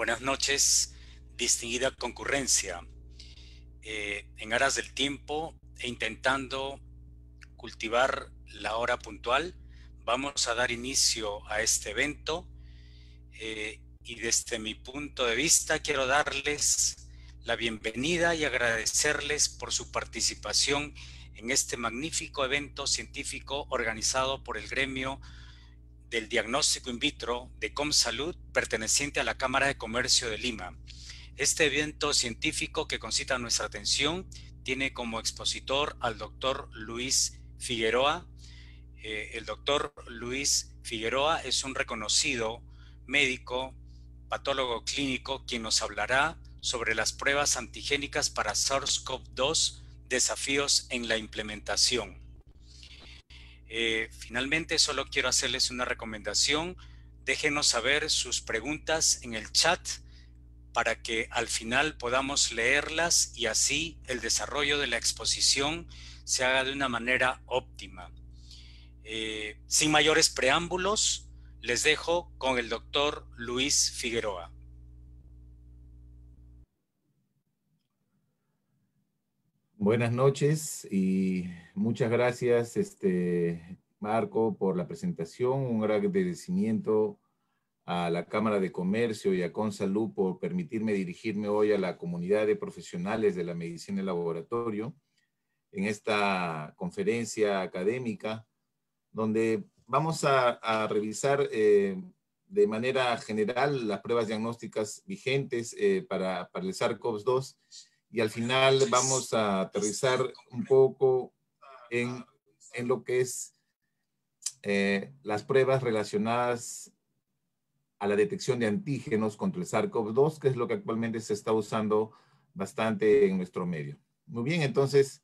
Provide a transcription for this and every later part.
Buenas noches, distinguida concurrencia. Eh, en aras del tiempo e intentando cultivar la hora puntual, vamos a dar inicio a este evento eh, y desde mi punto de vista quiero darles la bienvenida y agradecerles por su participación en este magnífico evento científico organizado por el gremio del diagnóstico in vitro de ComSalud perteneciente a la Cámara de Comercio de Lima. Este evento científico que concita nuestra atención tiene como expositor al doctor Luis Figueroa. Eh, el doctor Luis Figueroa es un reconocido médico, patólogo clínico, quien nos hablará sobre las pruebas antigénicas para SARS-CoV-2, desafíos en la implementación. Eh, finalmente, solo quiero hacerles una recomendación. Déjenos saber sus preguntas en el chat para que al final podamos leerlas y así el desarrollo de la exposición se haga de una manera óptima. Eh, sin mayores preámbulos, les dejo con el doctor Luis Figueroa. Buenas noches y muchas gracias, este, Marco, por la presentación. Un gran agradecimiento a la Cámara de Comercio y a Consalud por permitirme dirigirme hoy a la comunidad de profesionales de la medicina de laboratorio en esta conferencia académica, donde vamos a, revisar eh, de manera general las pruebas diagnósticas vigentes eh, para, para el SARS-CoV-2 y al final vamos a aterrizar un poco en, lo que es eh, las pruebas relacionadas a la detección de antígenos contra el SARS-CoV-2, que es lo que actualmente se está usando bastante en nuestro medio. Muy bien, entonces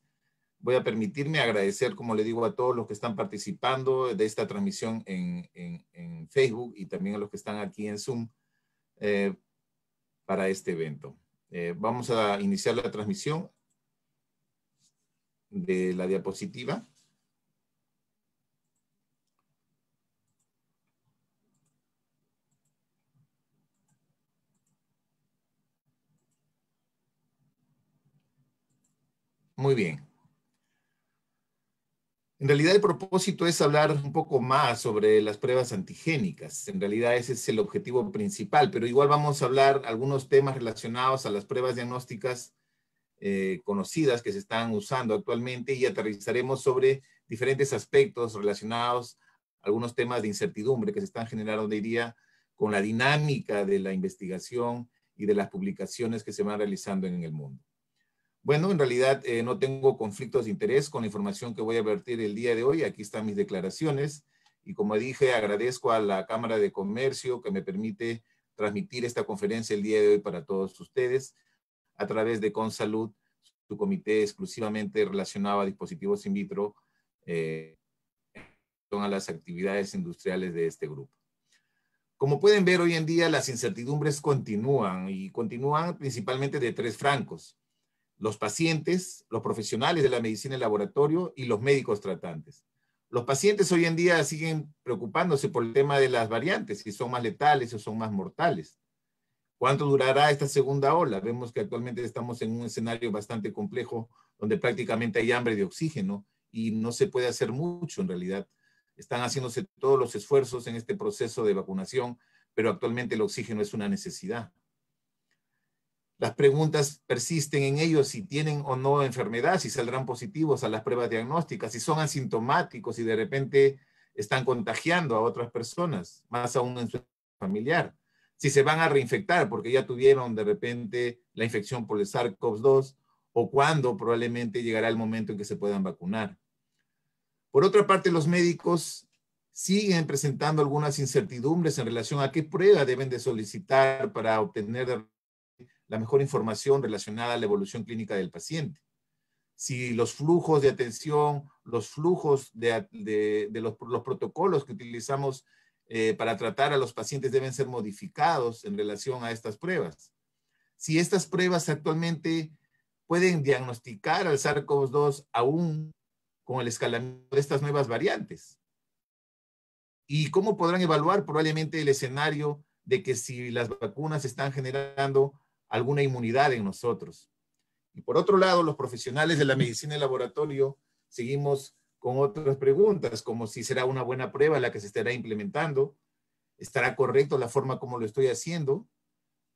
voy a permitirme agradecer, como le digo, a todos los que están participando de esta transmisión en, Facebook y también a los que están aquí en Zoom eh, para este evento. Eh, vamos a iniciar la transmisión de la diapositiva. Muy bien. En realidad el propósito es hablar un poco más sobre las pruebas antigénicas. En realidad ese es el objetivo principal, pero igual vamos a hablar algunos temas relacionados a las pruebas diagnósticas eh, conocidas que se están usando actualmente y aterrizaremos sobre diferentes aspectos relacionados a algunos temas de incertidumbre que se están generando, hoy día con la dinámica de la investigación y de las publicaciones que se van realizando en el mundo. Bueno, en realidad eh, no tengo conflictos de interés con la información que voy a vertir el día de hoy. Aquí están mis declaraciones. Y como dije, agradezco a la Cámara de Comercio que me permite transmitir esta conferencia el día de hoy para todos ustedes a través de Consalud, su comité exclusivamente relacionado a dispositivos in vitro eh, a las actividades industriales de este grupo. Como pueden ver, hoy en día las incertidumbres continúan y continúan principalmente de tres francos los pacientes, los profesionales de la medicina de laboratorio y los médicos tratantes. Los pacientes hoy en día siguen preocupándose por el tema de las variantes, si son más letales o son más mortales. ¿Cuánto durará esta segunda ola? Vemos que actualmente estamos en un escenario bastante complejo donde prácticamente hay hambre de oxígeno y no se puede hacer mucho en realidad. Están haciéndose todos los esfuerzos en este proceso de vacunación, pero actualmente el oxígeno es una necesidad. Las preguntas persisten en ellos si tienen o no enfermedad, si saldrán positivos a las pruebas diagnósticas, si son asintomáticos y de repente están contagiando a otras personas, más aún en su familiar. Si se van a reinfectar porque ya tuvieron de repente la infección por el SARS-CoV-2 o cuándo probablemente llegará el momento en que se puedan vacunar. Por otra parte, los médicos siguen presentando algunas incertidumbres en relación a qué prueba deben de solicitar para obtener de la mejor información relacionada a la evolución clínica del paciente. Si los flujos de atención, los flujos de, los, protocolos que utilizamos eh, para tratar a los pacientes deben ser modificados en relación a estas pruebas. Si estas pruebas actualmente pueden diagnosticar al SARS-CoV-2 aún con el escalamiento de estas nuevas variantes. ¿Y cómo podrán evaluar probablemente el escenario de que si las vacunas están generando alguna inmunidad en nosotros. Y por otro lado, los profesionales de la medicina y laboratorio seguimos con otras preguntas, como si será una buena prueba la que se estará implementando, estará correcto la forma como lo estoy haciendo,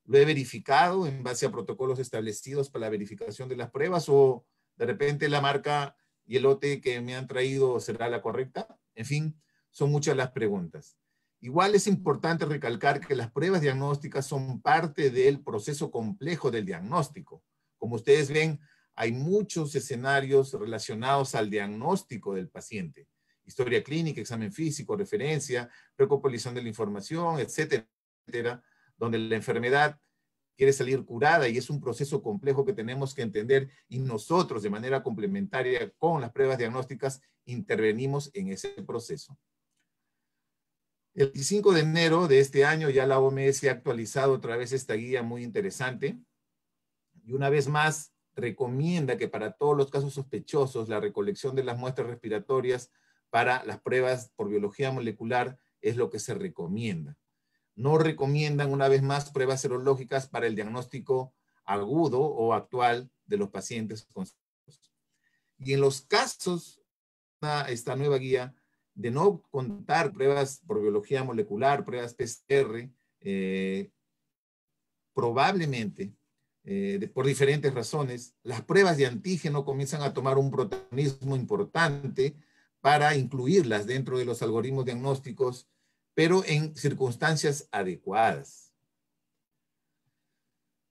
lo he verificado en base a protocolos establecidos para la verificación de las pruebas o de repente la marca y el lote que me han traído será la correcta. En fin, son muchas las preguntas. Igual es importante recalcar que las pruebas diagnósticas son parte del proceso complejo del diagnóstico. Como ustedes ven, hay muchos escenarios relacionados al diagnóstico del paciente. Historia clínica, examen físico, referencia, recopilación de la información, etcétera, donde la enfermedad quiere salir curada y es un proceso complejo que tenemos que entender y nosotros de manera complementaria con las pruebas diagnósticas intervenimos en ese proceso. El 25 de enero de este año ya la OMS ha actualizado otra vez esta guía muy interesante y una vez más recomienda que para todos los casos sospechosos la recolección de las muestras respiratorias para las pruebas por biología molecular es lo que se recomienda. No recomiendan una vez más pruebas serológicas para el diagnóstico agudo o actual de los pacientes con y en los casos, esta nueva guía de no contar pruebas por biología molecular, pruebas PCR, eh, probablemente, eh, por diferentes razones, las pruebas de antígeno comienzan a tomar un protagonismo importante para incluirlas dentro de los algoritmos diagnósticos, pero en circunstancias adecuadas.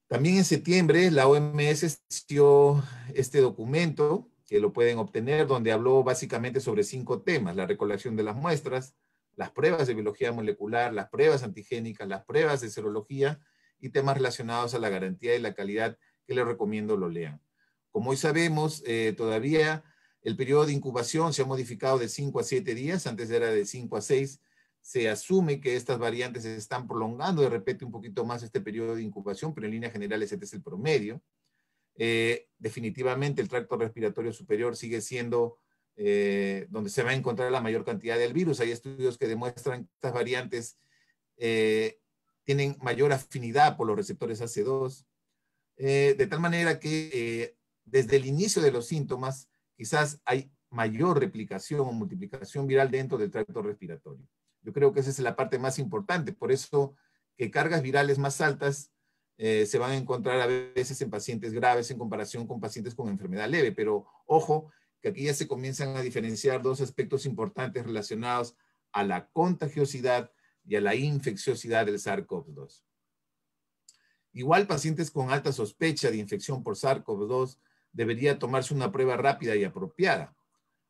También en septiembre la OMS dio este documento que lo pueden obtener, donde habló básicamente sobre cinco temas, la recolección de las muestras, las pruebas de biología molecular, las pruebas antigénicas, las pruebas de serología y temas relacionados a la garantía de la calidad que les recomiendo lo lean. Como hoy sabemos, eh, todavía el periodo de incubación se ha modificado de 5 a 7 días, antes era de 5 a 6. Se asume que estas variantes se están prolongando de repente un poquito más este periodo de incubación, pero en línea general ese es el promedio. Eh, definitivamente el tracto respiratorio superior sigue siendo eh, donde se va a encontrar la mayor cantidad del virus. Hay estudios que demuestran que estas variantes eh, tienen mayor afinidad por los receptores AC2, de tal manera que desde el inicio de los síntomas quizás hay mayor replicación o multiplicación viral dentro del tracto respiratorio. Yo creo que esa es la parte más importante, por eso que cargas virales más altas eh, se van a encontrar a veces en pacientes graves en comparación con pacientes con enfermedad leve, pero ojo que aquí ya se comienzan a diferenciar dos aspectos importantes relacionados a la contagiosidad y a la infecciosidad del SARS-CoV-2. Igual pacientes con alta sospecha de infección por SARS-CoV-2 debería tomarse una prueba rápida y apropiada.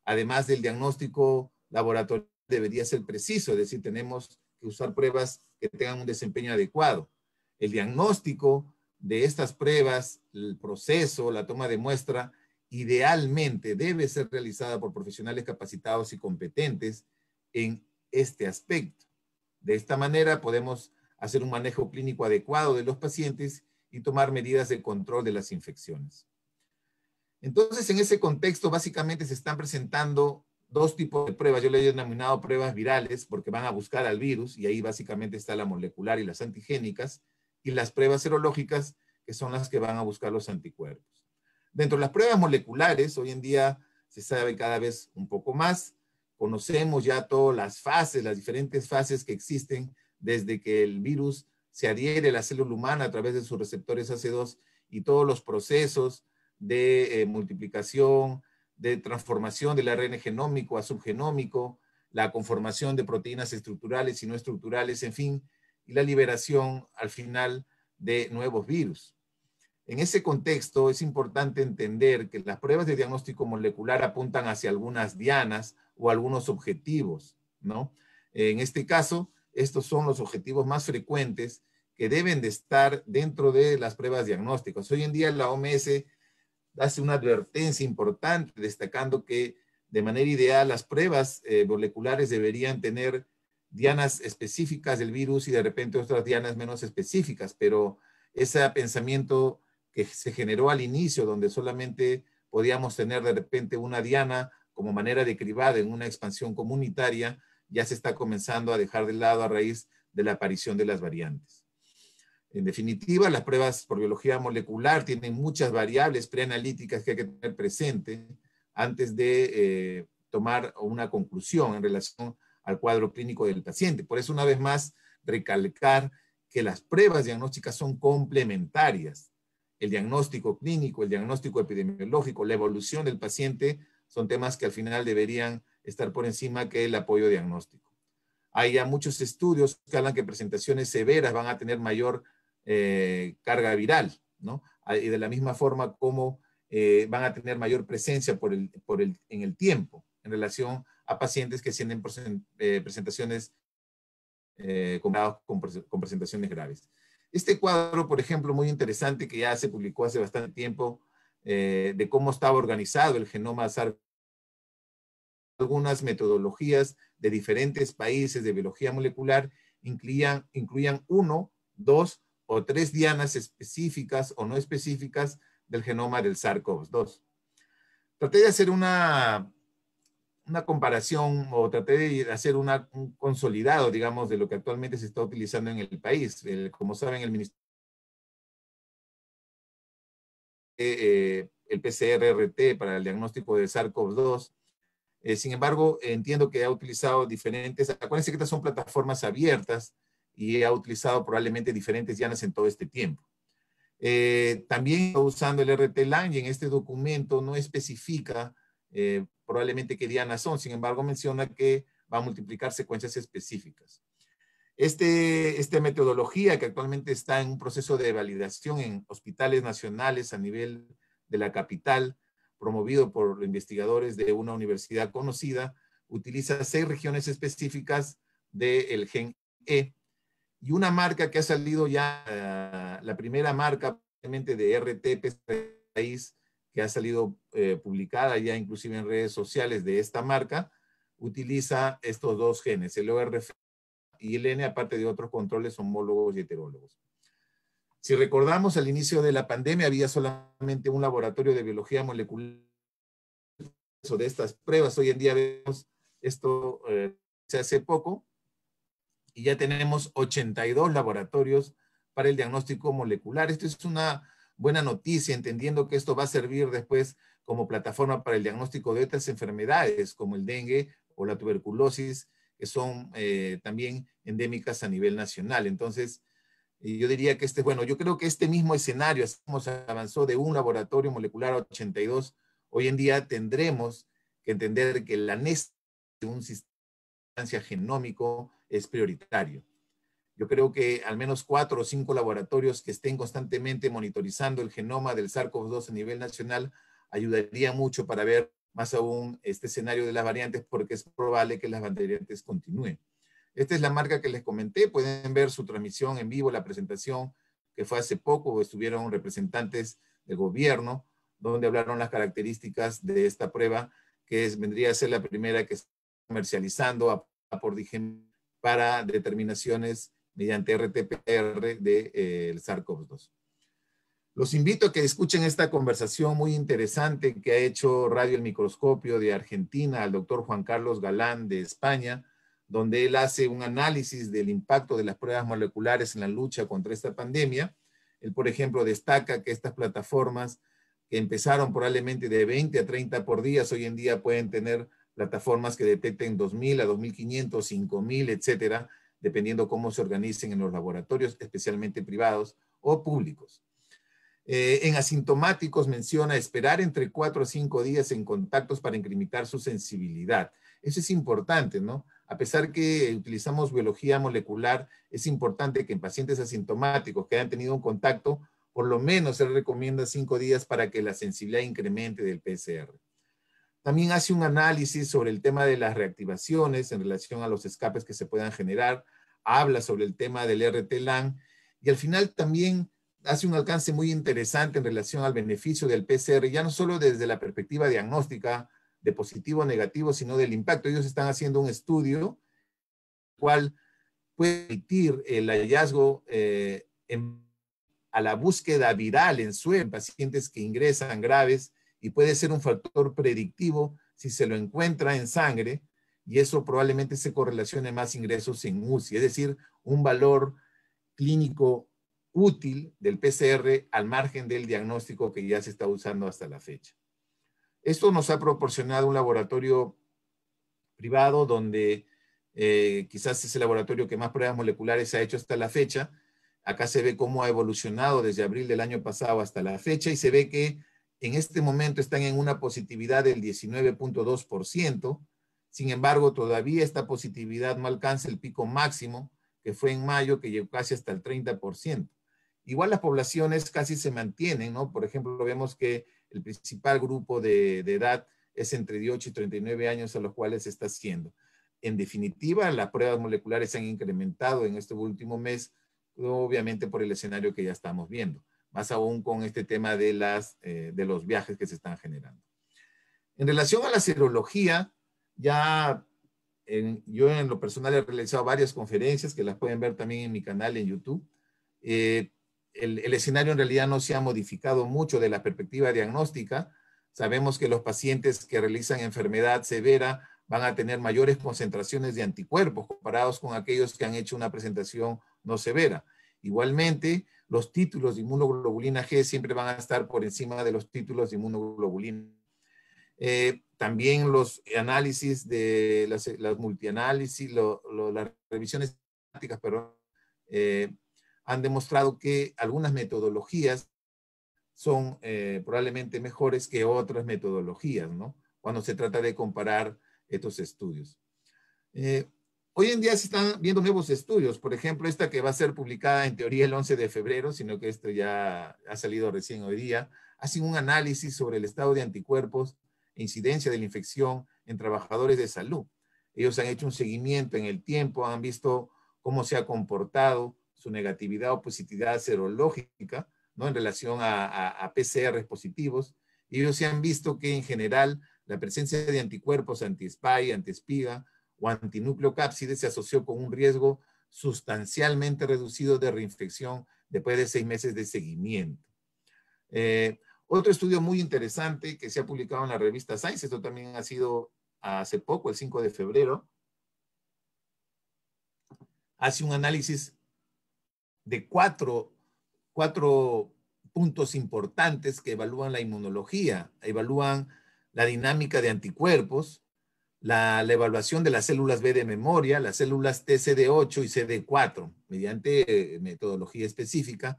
Además del diagnóstico laboratorio debería ser preciso, es decir, tenemos que usar pruebas que tengan un desempeño adecuado el diagnóstico de estas pruebas, el proceso, la toma de muestra, idealmente debe ser realizada por profesionales capacitados y competentes en este aspecto. De esta manera podemos hacer un manejo clínico adecuado de los pacientes y tomar medidas de control de las infecciones. Entonces, en ese contexto, básicamente se están presentando dos tipos de pruebas. Yo le he denominado pruebas virales porque van a buscar al virus y ahí básicamente está la molecular y las antigénicas y las pruebas serológicas, que son las que van a buscar los anticuerpos. Dentro de las pruebas moleculares, hoy en día se sabe cada vez un poco más, conocemos ya todas las fases, las diferentes fases que existen desde que el virus se adhiere a la célula humana a través de sus receptores AC2 y todos los procesos de eh, multiplicación, de transformación del ARN genómico a subgenómico, la conformación de proteínas estructurales y no estructurales, en fin, la liberación al final de nuevos virus. En ese contexto es importante entender que las pruebas de diagnóstico molecular apuntan hacia algunas dianas o algunos objetivos, ¿no? En este caso, estos son los objetivos más frecuentes que deben de estar dentro de las pruebas diagnósticas. Hoy en día la OMS hace una advertencia importante destacando que de manera ideal las pruebas eh, moleculares deberían tener dianas específicas del virus y de repente otras dianas menos específicas, pero ese pensamiento que se generó al inicio, donde solamente podíamos tener de repente una diana como manera de cribar en una expansión comunitaria, ya se está comenzando a dejar de lado a raíz de la aparición de las variantes. En definitiva, las pruebas por biología molecular tienen muchas variables preanalíticas que hay que tener presente antes de eh, tomar una conclusión en relación al cuadro clínico del paciente. Por eso, una vez más, recalcar que las pruebas diagnósticas son complementarias. El diagnóstico clínico, el diagnóstico epidemiológico, la evolución del paciente son temas que al final deberían estar por encima que el apoyo diagnóstico. Hay ya muchos estudios que hablan que presentaciones severas van a tener mayor eh, carga viral, ¿no? Ah, y de la misma forma como eh, van a tener mayor presencia por el, por el, en el tiempo en relación a pacientes que tienen eh, presentaciones eh, con, presentaciones graves. Este cuadro, por ejemplo, muy interesante que ya se publicó hace bastante tiempo, eh, de cómo estaba organizado el genoma SARS. Algunas metodologías de diferentes países de biología molecular incluían, incluían uno, dos o tres dianas específicas o no específicas del genoma del SARS-CoV-2. Traté de hacer una una comparación o traté de hacer un consolidado, digamos, de lo que actualmente se está utilizando en el país. como saben, el Ministerio eh, el PCR-RT para el diagnóstico de SARS-CoV-2. Eh, sin embargo, entiendo que ha utilizado diferentes, acuérdense que estas son plataformas abiertas y ha utilizado probablemente diferentes llanas en todo este tiempo. Eh, también usando el RT-LAN y en este documento no especifica eh, probablemente que diana son. Sin embargo, menciona que va a multiplicar secuencias específicas. Este, esta metodología que actualmente está en un proceso de validación en hospitales nacionales a nivel de la capital, promovido por investigadores de una universidad conocida, utiliza seis regiones específicas del el gen E. Y una marca que ha salido ya, eh, la primera marca de rtp país que ha salido eh, publicada ya inclusive en redes sociales de esta marca, utiliza estos dos genes, el ORF y el N, aparte de otros controles homólogos y heterólogos. Si recordamos, al inicio de la pandemia había solamente un laboratorio de biología molecular de estas pruebas. Hoy en día vemos esto se eh, hace poco y ya tenemos 82 laboratorios para el diagnóstico molecular. Esto es una buena noticia, entendiendo que esto va a servir después como plataforma para el diagnóstico de otras enfermedades como el dengue o la tuberculosis, que son eh, también endémicas a nivel nacional. Entonces, eh, yo diría que este, bueno, yo creo que este mismo escenario, como se avanzó de un laboratorio molecular a 82, hoy en día tendremos que entender que la necesidad de un sistema genómico es prioritario. Yo creo que al menos cuatro o cinco laboratorios que estén constantemente monitorizando el genoma del SARS-CoV-2 a nivel nacional ayudaría mucho para ver más aún este escenario de las variantes porque es probable que las variantes continúen. Esta es la marca que les comenté. Pueden ver su transmisión en vivo, la presentación que fue hace poco. Estuvieron representantes del gobierno donde hablaron las características de esta prueba que es, vendría a ser la primera que está comercializando a, por para determinaciones mediante RTPR pr del eh, SARS-CoV-2. Los invito a que escuchen esta conversación muy interesante que ha hecho Radio El Microscopio de Argentina al doctor Juan Carlos Galán de España, donde él hace un análisis del impacto de las pruebas moleculares en la lucha contra esta pandemia. Él, por ejemplo, destaca que estas plataformas que empezaron probablemente de 20 a 30 por día, hoy en día pueden tener plataformas que detecten 2.000 a 2.500, 5.000, etcétera, dependiendo cómo se organicen en los laboratorios, especialmente privados o públicos. Eh, en asintomáticos menciona esperar entre cuatro a cinco días en contactos para incrementar su sensibilidad. Eso es importante, ¿no? A pesar que utilizamos biología molecular, es importante que en pacientes asintomáticos que hayan tenido un contacto, por lo menos se recomienda cinco días para que la sensibilidad incremente del PCR. También hace un análisis sobre el tema de las reactivaciones en relación a los escapes que se puedan generar. Habla sobre el tema del RT-LAN y al final también hace un alcance muy interesante en relación al beneficio del PCR, ya no solo desde la perspectiva diagnóstica de positivo o negativo, sino del impacto. Ellos están haciendo un estudio cual puede permitir el hallazgo eh, a la búsqueda viral en suelo pacientes que ingresan graves y puede ser un factor predictivo si se lo encuentra en sangre y eso probablemente se correlacione más ingresos en UCI, es decir, un valor clínico útil del PCR al margen del diagnóstico que ya se está usando hasta la fecha. Esto nos ha proporcionado un laboratorio privado donde eh, quizás es el laboratorio que más pruebas moleculares ha hecho hasta la fecha. Acá se ve cómo ha evolucionado desde abril del año pasado hasta la fecha y se ve que en este momento están en una positividad del 19.2%. Sin embargo, todavía esta positividad no alcanza el pico máximo que fue en mayo, que llegó casi hasta el 30%. Igual las poblaciones casi se mantienen, ¿no? Por ejemplo, vemos que el principal grupo de, edad es entre 18 y 39 años a los cuales se está haciendo. En definitiva, las pruebas moleculares se han incrementado en este último mes, obviamente por el escenario que ya estamos viendo más aún con este tema de, las, eh, de los viajes que se están generando. En relación a la serología, ya yo en lo personal he realizado varias conferencias que las pueden ver también en mi canal en YouTube. Eh, el, el, escenario en realidad no se ha modificado mucho de la perspectiva diagnóstica. Sabemos que los pacientes que realizan enfermedad severa van a tener mayores concentraciones de anticuerpos comparados con aquellos que han hecho una presentación no severa. Igualmente, los títulos de inmunoglobulina G siempre van a estar por encima de los títulos de inmunoglobulina. Eh, también los análisis de las, multianálisis, las revisiones prácticas, pero eh, han demostrado que algunas metodologías son eh, probablemente mejores que otras metodologías, ¿no? Cuando se trata de comparar estos estudios. Hoy en día se están viendo nuevos estudios, por ejemplo, esta que va a ser publicada en teoría el 11 de febrero, sino que esto ya ha salido recién hoy día, hacen un análisis sobre el estado de anticuerpos e incidencia de la infección en trabajadores de salud. Ellos han hecho un seguimiento en el tiempo, han visto cómo se ha comportado su negatividad o positividad serológica, ¿no? En relación a, PCR positivos. Y ellos se han visto que en general la presencia de anticuerpos anti-spy, anti Spiga o antinucleocápside se asoció con un riesgo sustancialmente reducido de reinfección después de seis meses de seguimiento. Eh, otro estudio muy interesante que se ha publicado en la revista Science, esto también ha sido hace poco, el 5 de febrero, hace un análisis de cuatro, cuatro puntos importantes que evalúan la inmunología, evalúan la dinámica de anticuerpos, la, evaluación de las células B de memoria, las células TCD8 y CD4, mediante eh, metodología específica,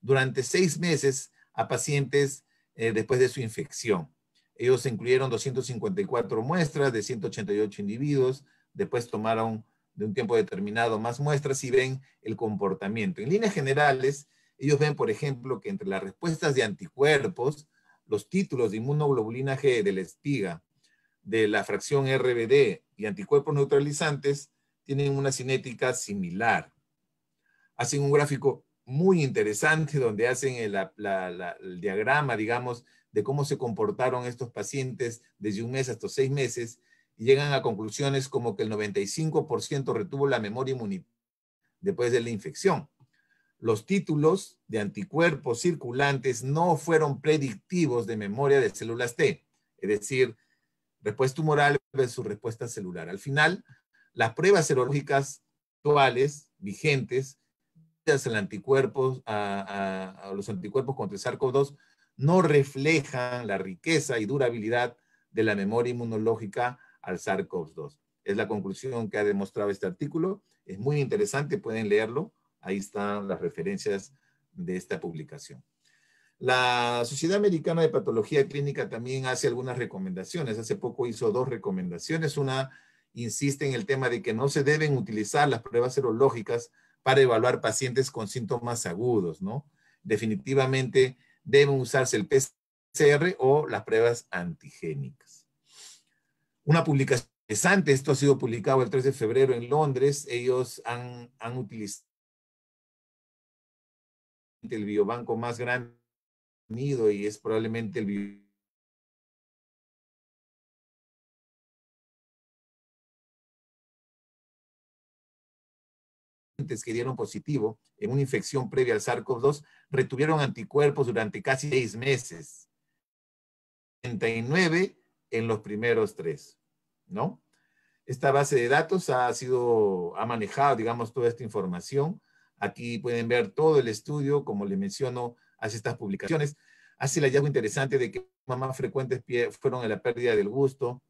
durante seis meses a pacientes eh, después de su infección. Ellos incluyeron 254 muestras de 188 individuos, después tomaron de un tiempo determinado más muestras y ven el comportamiento. En líneas generales, ellos ven, por ejemplo, que entre las respuestas de anticuerpos, los títulos de inmunoglobulina G de la espiga de la fracción RBD y anticuerpos neutralizantes tienen una cinética similar. Hacen un gráfico muy interesante donde hacen el, diagrama, digamos, de cómo se comportaron estos pacientes desde un mes hasta seis meses y llegan a conclusiones como que el 95% retuvo la memoria inmunitaria después de la infección. Los títulos de anticuerpos circulantes no fueron predictivos de memoria de células T, es decir, Respuesta tumoral versus respuesta celular. Al final, las pruebas serológicas actuales, vigentes, el anticuerpos, los anticuerpos contra el SARS-CoV-2 no reflejan la riqueza y durabilidad de la memoria inmunológica al SARS-CoV-2. Es la conclusión que ha demostrado este artículo. Es muy interesante, pueden leerlo. Ahí están las referencias de esta publicación. La Sociedad Americana de Patología Clínica también hace algunas recomendaciones. Hace poco hizo dos recomendaciones. Una insiste en el tema de que no se deben utilizar las pruebas serológicas para evaluar pacientes con síntomas agudos, ¿no? Definitivamente deben usarse el PCR o las pruebas antigénicas. Una publicación interesante, esto ha sido publicado el 3 de febrero en Londres. Ellos han, han utilizado el biobanco más grande y es probablemente el que dieron positivo en una infección previa al SARS-CoV-2 retuvieron anticuerpos durante casi seis meses. en los primeros tres, ¿no? Esta base de datos ha sido, ha manejado, digamos, toda esta información. Aquí pueden ver todo el estudio, como le menciono, hace estas publicaciones, hace el hallazgo interesante de que más frecuentes fueron en la pérdida del gusto.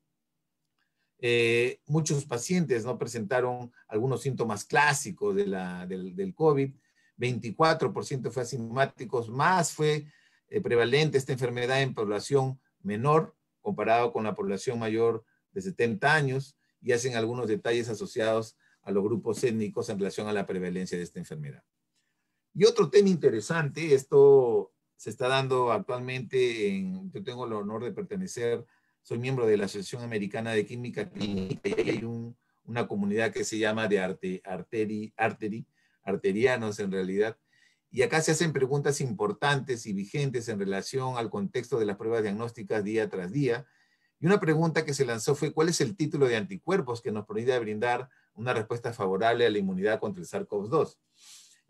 Eh, muchos pacientes ¿no? presentaron algunos síntomas clásicos de del, COVID. 24% fue asintomáticos, más fue eh, prevalente esta enfermedad en población menor comparado con la población mayor de 70 años y hacen algunos detalles asociados a los grupos étnicos en relación a la prevalencia de esta enfermedad. Y otro tema interesante, esto se está dando actualmente, yo tengo el honor de pertenecer, soy miembro de la Asociación Americana de Química Clínica y hay una comunidad que se llama de arteri, arteri, arterianos en realidad. Y acá se hacen preguntas importantes y vigentes en relación al contexto de las pruebas diagnósticas día tras día. Y una pregunta que se lanzó fue, ¿cuál es el título de anticuerpos que nos permite brindar una respuesta favorable a la inmunidad contra el SARS-CoV-2?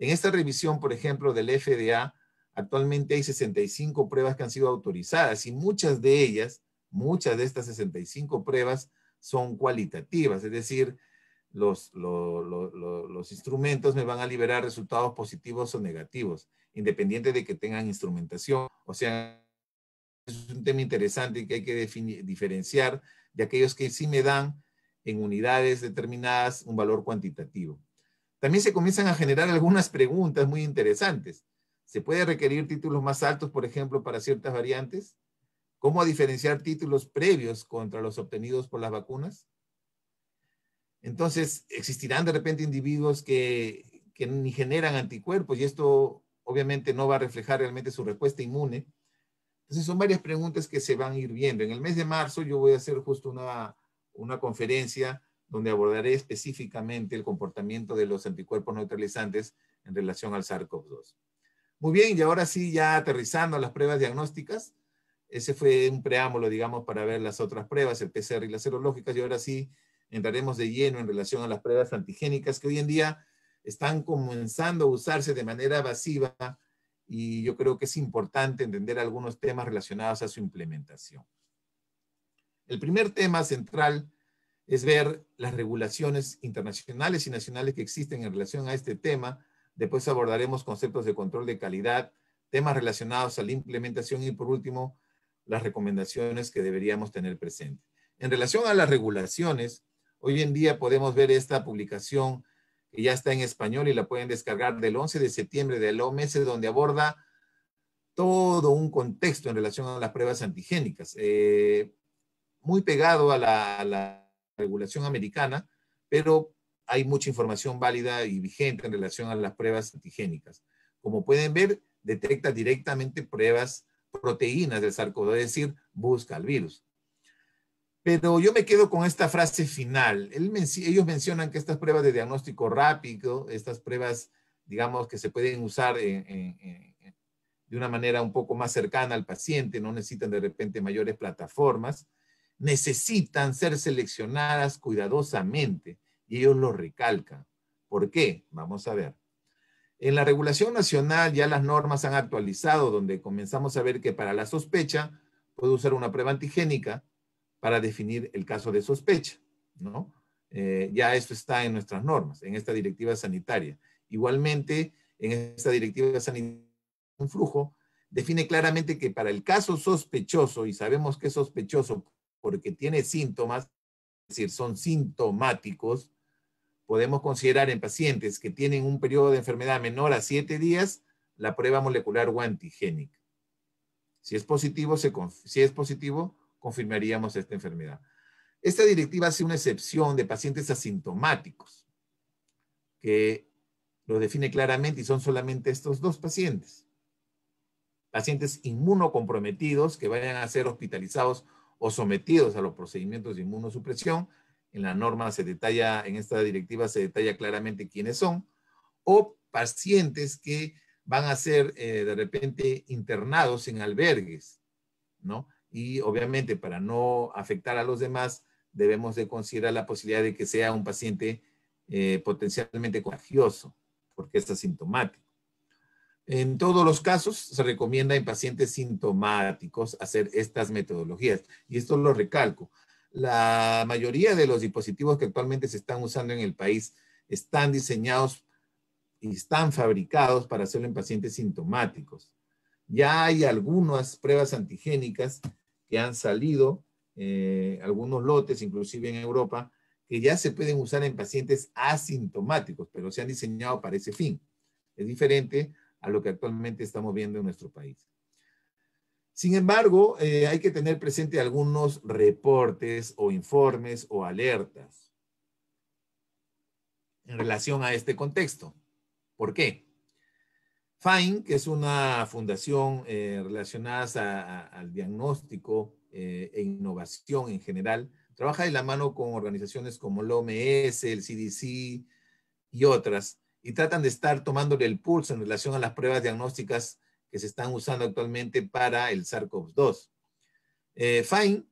En esta revisión, por ejemplo, del FDA, actualmente hay 65 pruebas que han sido autorizadas y muchas de ellas, muchas de estas 65 pruebas son cualitativas, es decir, los, instrumentos me van a liberar resultados positivos o negativos, independiente de que tengan instrumentación. O sea, es un tema interesante que hay que diferenciar de aquellos que sí me dan en unidades determinadas un valor cuantitativo. También se comienzan a generar algunas preguntas muy interesantes. ¿Se puede requerir títulos más altos, por ejemplo, para ciertas variantes? ¿Cómo diferenciar títulos previos contra los obtenidos por las vacunas? Entonces, existirán de repente individuos que, ni generan anticuerpos y esto obviamente no va a reflejar realmente su respuesta inmune. Entonces, son varias preguntas que se van a ir viendo. En el mes de marzo yo voy a hacer justo una, una conferencia donde abordaré específicamente el comportamiento de los anticuerpos neutralizantes en relación al SARS-CoV-2. Muy bien, y ahora sí, ya aterrizando a las pruebas diagnósticas, ese fue un preámbulo, digamos, para ver las otras pruebas, el PCR y las serológicas, y ahora sí entraremos de lleno en relación a las pruebas antigénicas que hoy en día están comenzando a usarse de manera masiva y yo creo que es importante entender algunos temas relacionados a su implementación. El primer tema central es ver las regulaciones internacionales y nacionales que existen en relación a este tema. Después abordaremos conceptos de control de calidad, temas relacionados a la implementación y por último, las recomendaciones que deberíamos tener presentes. En relación a las regulaciones, hoy en día podemos ver esta publicación que ya está en español y la pueden descargar del 11 de septiembre del OMS, donde aborda todo un contexto en relación a las pruebas antigénicas. Eh, muy pegado a la regulación americana, pero hay mucha información válida y vigente en relación a las pruebas antigénicas. Como pueden ver, detecta directamente pruebas proteínas del sarco, es decir, busca el virus. Pero yo me quedo con esta frase final. ellos mencionan que estas pruebas de diagnóstico rápido, estas pruebas, digamos, que se pueden usar de una manera un poco más cercana al paciente, no necesitan de repente mayores plataformas, necesitan ser seleccionadas cuidadosamente y ellos lo recalcan. ¿Por qué? Vamos a ver. En la regulación nacional ya las normas han actualizado, donde comenzamos a ver que para la sospecha puede usar una prueba antigénica para definir el caso de sospecha, ¿no? Eh, ya esto está en nuestras normas, en esta directiva sanitaria. Igualmente, en esta directiva sanitaria, un flujo define claramente que para el caso sospechoso, y sabemos que es sospechoso porque tiene síntomas, es decir, son sintomáticos, podemos considerar en pacientes que tienen un periodo de enfermedad menor a siete días la prueba molecular o antigénica. Si es positivo, si es positivo confirmaríamos esta enfermedad. Esta directiva hace una excepción de pacientes asintomáticos, que lo define claramente y son solamente estos dos pacientes. Pacientes inmunocomprometidos que vayan a ser hospitalizados o sometidos a los procedimientos de inmunosupresión. En la norma se detalla, en esta directiva se detalla claramente quiénes son, o pacientes que van a ser eh, de repente internados en albergues, ¿no? Y obviamente para no afectar a los demás, debemos de considerar la posibilidad de que sea un paciente eh, potencialmente contagioso, porque es asintomático. En todos los casos, se recomienda en pacientes sintomáticos hacer estas metodologías. Y esto lo recalco. La mayoría de los dispositivos que actualmente se están usando en el país están diseñados y están fabricados para hacerlo en pacientes sintomáticos. Ya hay algunas pruebas antigénicas que han salido, eh, algunos lotes, inclusive en Europa, que ya se pueden usar en pacientes asintomáticos, pero se han diseñado para ese fin. Es diferente a lo que actualmente estamos viendo en nuestro país. Sin embargo, eh, hay que tener presente algunos reportes o informes o alertas en relación a este contexto. ¿Por qué? FINE, que es una fundación eh, relacionada al diagnóstico eh, e innovación en general, trabaja de la mano con organizaciones como el OMS, el CDC y otras y tratan de estar tomándole el pulso en relación a las pruebas diagnósticas que se están usando actualmente para el SARS-CoV-2. Eh, Fine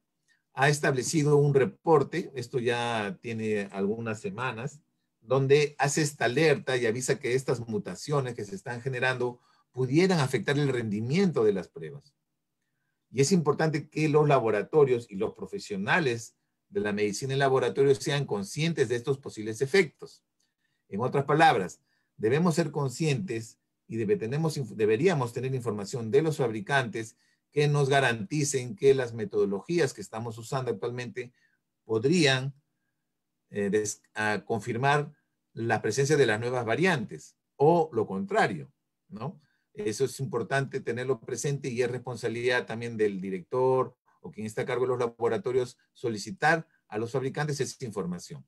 ha establecido un reporte, esto ya tiene algunas semanas, donde hace esta alerta y avisa que estas mutaciones que se están generando pudieran afectar el rendimiento de las pruebas. Y es importante que los laboratorios y los profesionales de la medicina en laboratorio sean conscientes de estos posibles efectos. En otras palabras, debemos ser conscientes y deberíamos tener información de los fabricantes que nos garanticen que las metodologías que estamos usando actualmente podrían eh, confirmar la presencia de las nuevas variantes o lo contrario, ¿no? Eso es importante tenerlo presente y es responsabilidad también del director o quien está a cargo de los laboratorios solicitar a los fabricantes esa información.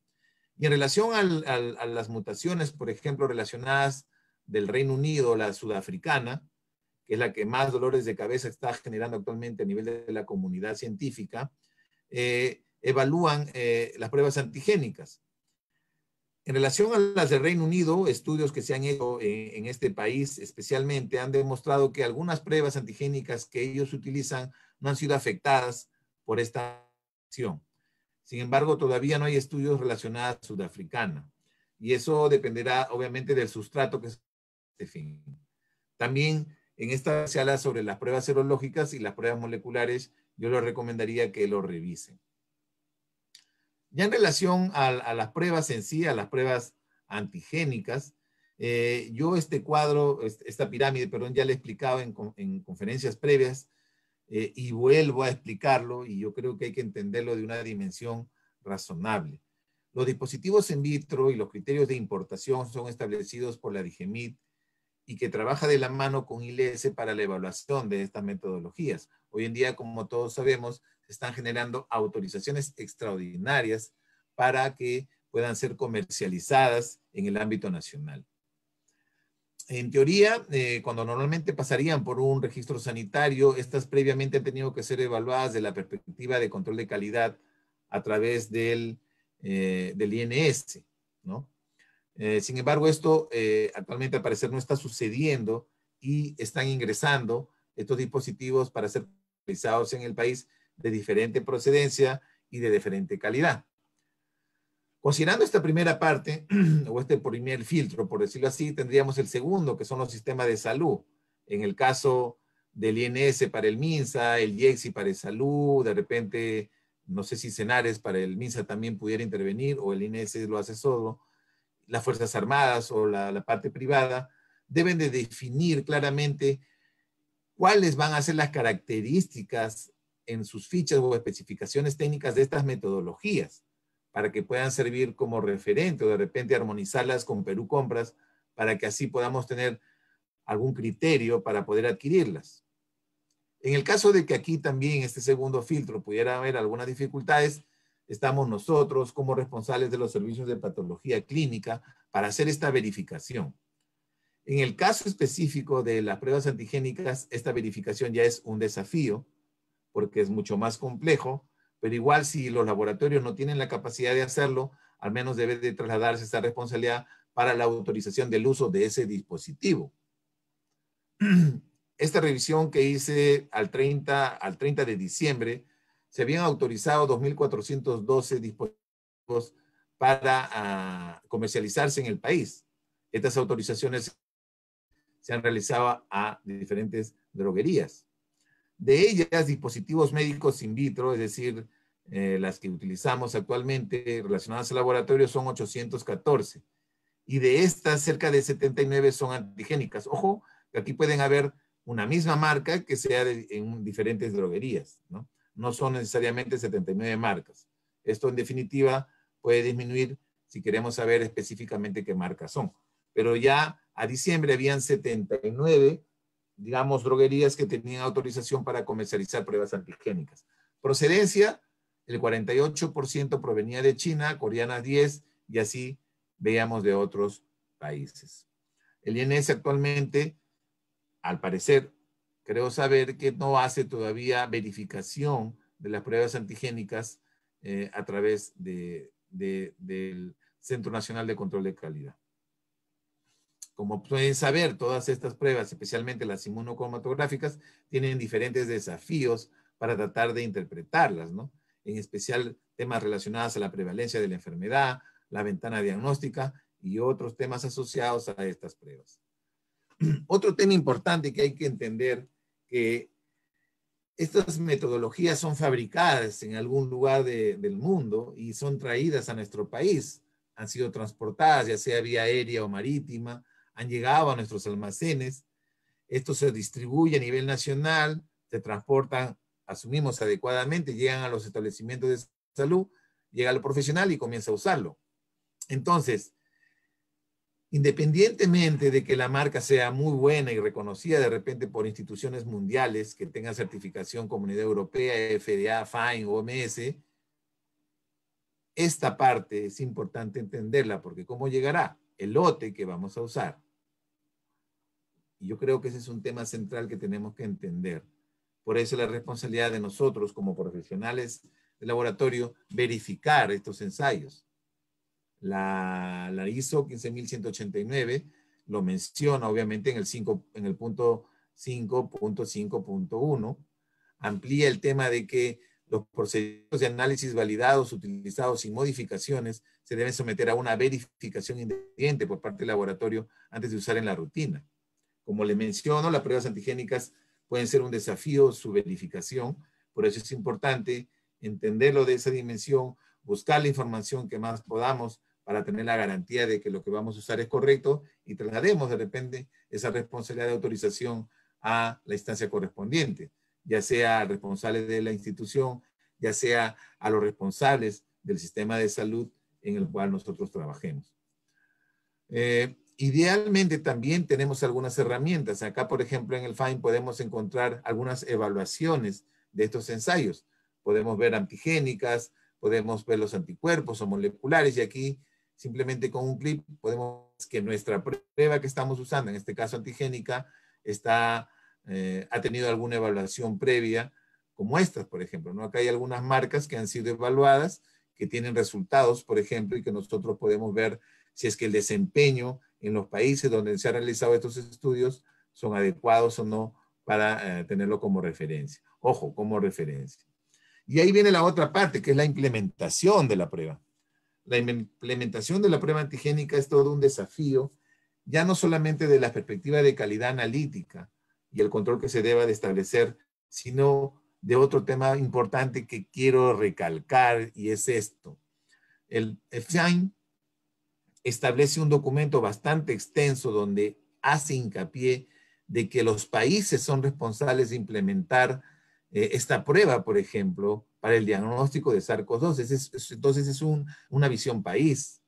Y en relación a las mutaciones, por ejemplo, relacionadas del Reino Unido, la sudafricana, que es la que más dolores de cabeza está generando actualmente a nivel de la comunidad científica, eh, evalúan eh, las pruebas antigénicas. En relación a las del Reino Unido, estudios que se han hecho en, en este país especialmente han demostrado que algunas pruebas antigénicas que ellos utilizan no han sido afectadas por esta acción. Sin embargo, todavía no hay estudios relacionados a sudafricana y eso dependerá obviamente del sustrato que se define. También en esta sala sobre las pruebas serológicas y las pruebas moleculares. Yo les recomendaría que lo revisen. Ya en relación a, las pruebas en sí, a las pruebas antigénicas, eh, yo este cuadro, este, esta pirámide, perdón, ya le he explicado en conferencias previas, eh, y vuelvo a explicarlo, y yo creo que hay que entenderlo de una dimensión razonable. Los dispositivos in vitro y los criterios de importación son establecidos por la DIGEMIT y que trabaja de la mano con ILS para la evaluación de estas metodologías. Hoy en día, como todos sabemos, se están generando autorizaciones extraordinarias para que puedan ser comercializadas en el ámbito nacional en teoría, eh, cuando normalmente pasarían por un registro sanitario, estas previamente han tenido que ser evaluadas de la perspectiva de control de calidad a través del, eh, del INS, ¿no? Eh, sin embargo, esto actualmente al parecer no está sucediendo y están ingresando estos dispositivos para ser utilizados en el país de diferente procedencia y de diferente calidad. Considerando esta primera parte, o este primer filtro, por decirlo así, tendríamos el segundo, que son los sistemas de salud. En el caso del INS para el MINSA, el IEXI e para el salud, de repente, no sé si Cenares para el MINSA también pudiera intervenir, o el INS lo hace solo, las Fuerzas Armadas o la parte privada, deben de definir claramente cuáles van a ser las características en sus fichas o especificaciones técnicas de estas metodologías para que puedan servir como referente o de repente armonizarlas con Perú Compras para que así podamos tener algún criterio para poder adquirirlas. En el caso de que aquí también este segundo filtro pudiera haber algunas dificultades, estamos nosotros como responsables de los servicios de patología clínica para hacer esta verificación. En el caso específico de las pruebas antigénicas, esta verificación ya es un desafío porque es mucho más complejo pero igual si los laboratorios no tienen la capacidad de hacerlo, al menos debe de trasladarse esta responsabilidad para la autorización del uso de ese dispositivo. Esta revisión que hice al 30, al 30 de diciembre, se habían autorizado 2.412 dispositivos para ah, comercializarse en el país. Estas autorizaciones se han realizado a diferentes droguerías de ellas dispositivos médicos in vitro, es decir, eh, las que utilizamos actualmente relacionadas al laboratorio son 814. Y de estas, cerca de 79 son antigénicas. Ojo, que aquí pueden haber una misma marca que sea en diferentes droguerías, ¿no? No son necesariamente 79 marcas. Esto, en definitiva, puede disminuir si queremos saber específicamente qué marcas son. Pero ya a diciembre habían 79 digamos, droguerías que tenían autorización para comercializar pruebas antigénicas. Procedencia, el 48% provenía de China, coreanas 10 y así veíamos de otros países. El INS actualmente, al parecer, creo saber que no hace todavía verificación de las pruebas antigénicas eh, a través del Centro Nacional de Control de Calidad. Como pueden saber, todas estas pruebas, especialmente las inmunocromatográficas tienen diferentes desafíos para tratar de interpretarlas, ¿no? En especial temas relacionados a la prevalencia de la enfermedad, la ventana diagnóstica y otros temas asociados a estas pruebas. Otro tema importante que hay que entender que estas metodologías son fabricadas en algún lugar del mundo y son traídas a nuestro país. Han sido transportadas ya sea vía aérea o marítima han llegado a nuestros almacenes. esto se distribuye a nivel nacional, se transportan, asumimos adecuadamente, llegan a los establecimientos de salud, llega al profesional y comienza a usarlo. Entonces, independientemente de que la marca sea muy buena y reconocida de repente por instituciones mundiales que tengan certificación Comunidad Europea, FDA, FINE, OMS, esta parte es importante entenderla porque ¿cómo llegará? el lote que vamos a usar. Y yo creo que ese es un tema central que tenemos que entender. Por eso la responsabilidad de nosotros como profesionales de laboratorio verificar estos ensayos. La, la ISO 15189 lo menciona obviamente en el, 5, en el punto 5.5.1. Amplía el tema de que los procedimientos de análisis validados, utilizados sin modificaciones se deben someter a una verificación independiente por parte del laboratorio antes de usar en la rutina. Como le menciono, las pruebas antigénicas pueden ser un desafío su verificación, por eso es importante entenderlo de esa dimensión, buscar la información que más podamos para tener la garantía de que lo que vamos a usar es correcto y traslademos de repente esa responsabilidad de autorización a la instancia correspondiente ya sea responsables de la institución, ya sea a los responsables del sistema de salud en el cual nosotros trabajemos. Eh, idealmente también tenemos algunas herramientas. Acá, por ejemplo, en el FINE podemos encontrar algunas evaluaciones de estos ensayos. Podemos ver antigénicas, podemos ver los anticuerpos o moleculares y aquí simplemente con un clip podemos que nuestra prueba que estamos usando, en este caso antigénica, está eh, ha tenido alguna evaluación previa, como estas, por ejemplo. ¿no? Acá hay algunas marcas que han sido evaluadas, que tienen resultados, por ejemplo, y que nosotros podemos ver si es que el desempeño en los países donde se han realizado estos estudios son adecuados o no para eh, tenerlo como referencia. Ojo, como referencia. Y ahí viene la otra parte, que es la implementación de la prueba. La implementación de la prueba antigénica es todo un desafío, ya no solamente de la perspectiva de calidad analítica, y el control que se deba de establecer, sino de otro tema importante que quiero recalcar y es esto. El FSIN establece un documento bastante extenso donde hace hincapié de que los países son responsables de implementar eh, esta prueba, por ejemplo, para el diagnóstico de SARS-CoV-2. Entonces, es una visión país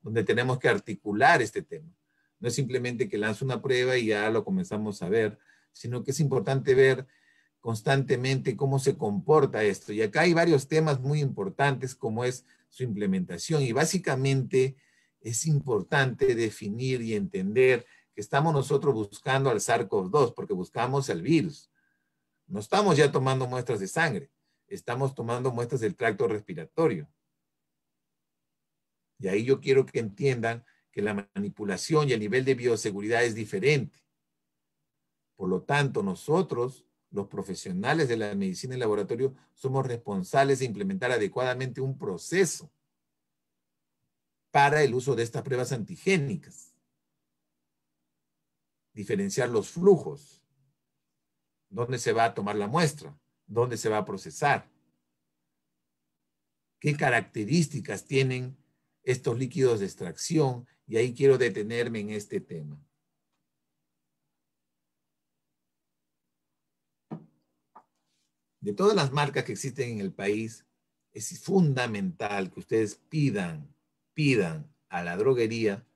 donde tenemos que articular este tema. No es simplemente que lance una prueba y ya lo comenzamos a ver, sino que es importante ver constantemente cómo se comporta esto. Y acá hay varios temas muy importantes como es su implementación y básicamente es importante definir y entender que estamos nosotros buscando al SARS-CoV-2 porque buscamos el virus. No estamos ya tomando muestras de sangre, estamos tomando muestras del tracto respiratorio. Y ahí yo quiero que entiendan que la manipulación y el nivel de bioseguridad es diferente. Por lo tanto, nosotros, los profesionales de la medicina en laboratorio, somos responsables de implementar adecuadamente un proceso para el uso de estas pruebas antigénicas. Diferenciar los flujos. ¿Dónde se va a tomar la muestra? ¿Dónde se va a procesar? ¿Qué características tienen estos líquidos de extracción? Y ahí quiero detenerme en este tema. de todas las marcas que existen en el país, es fundamental que ustedes pidan, pidan a la droguería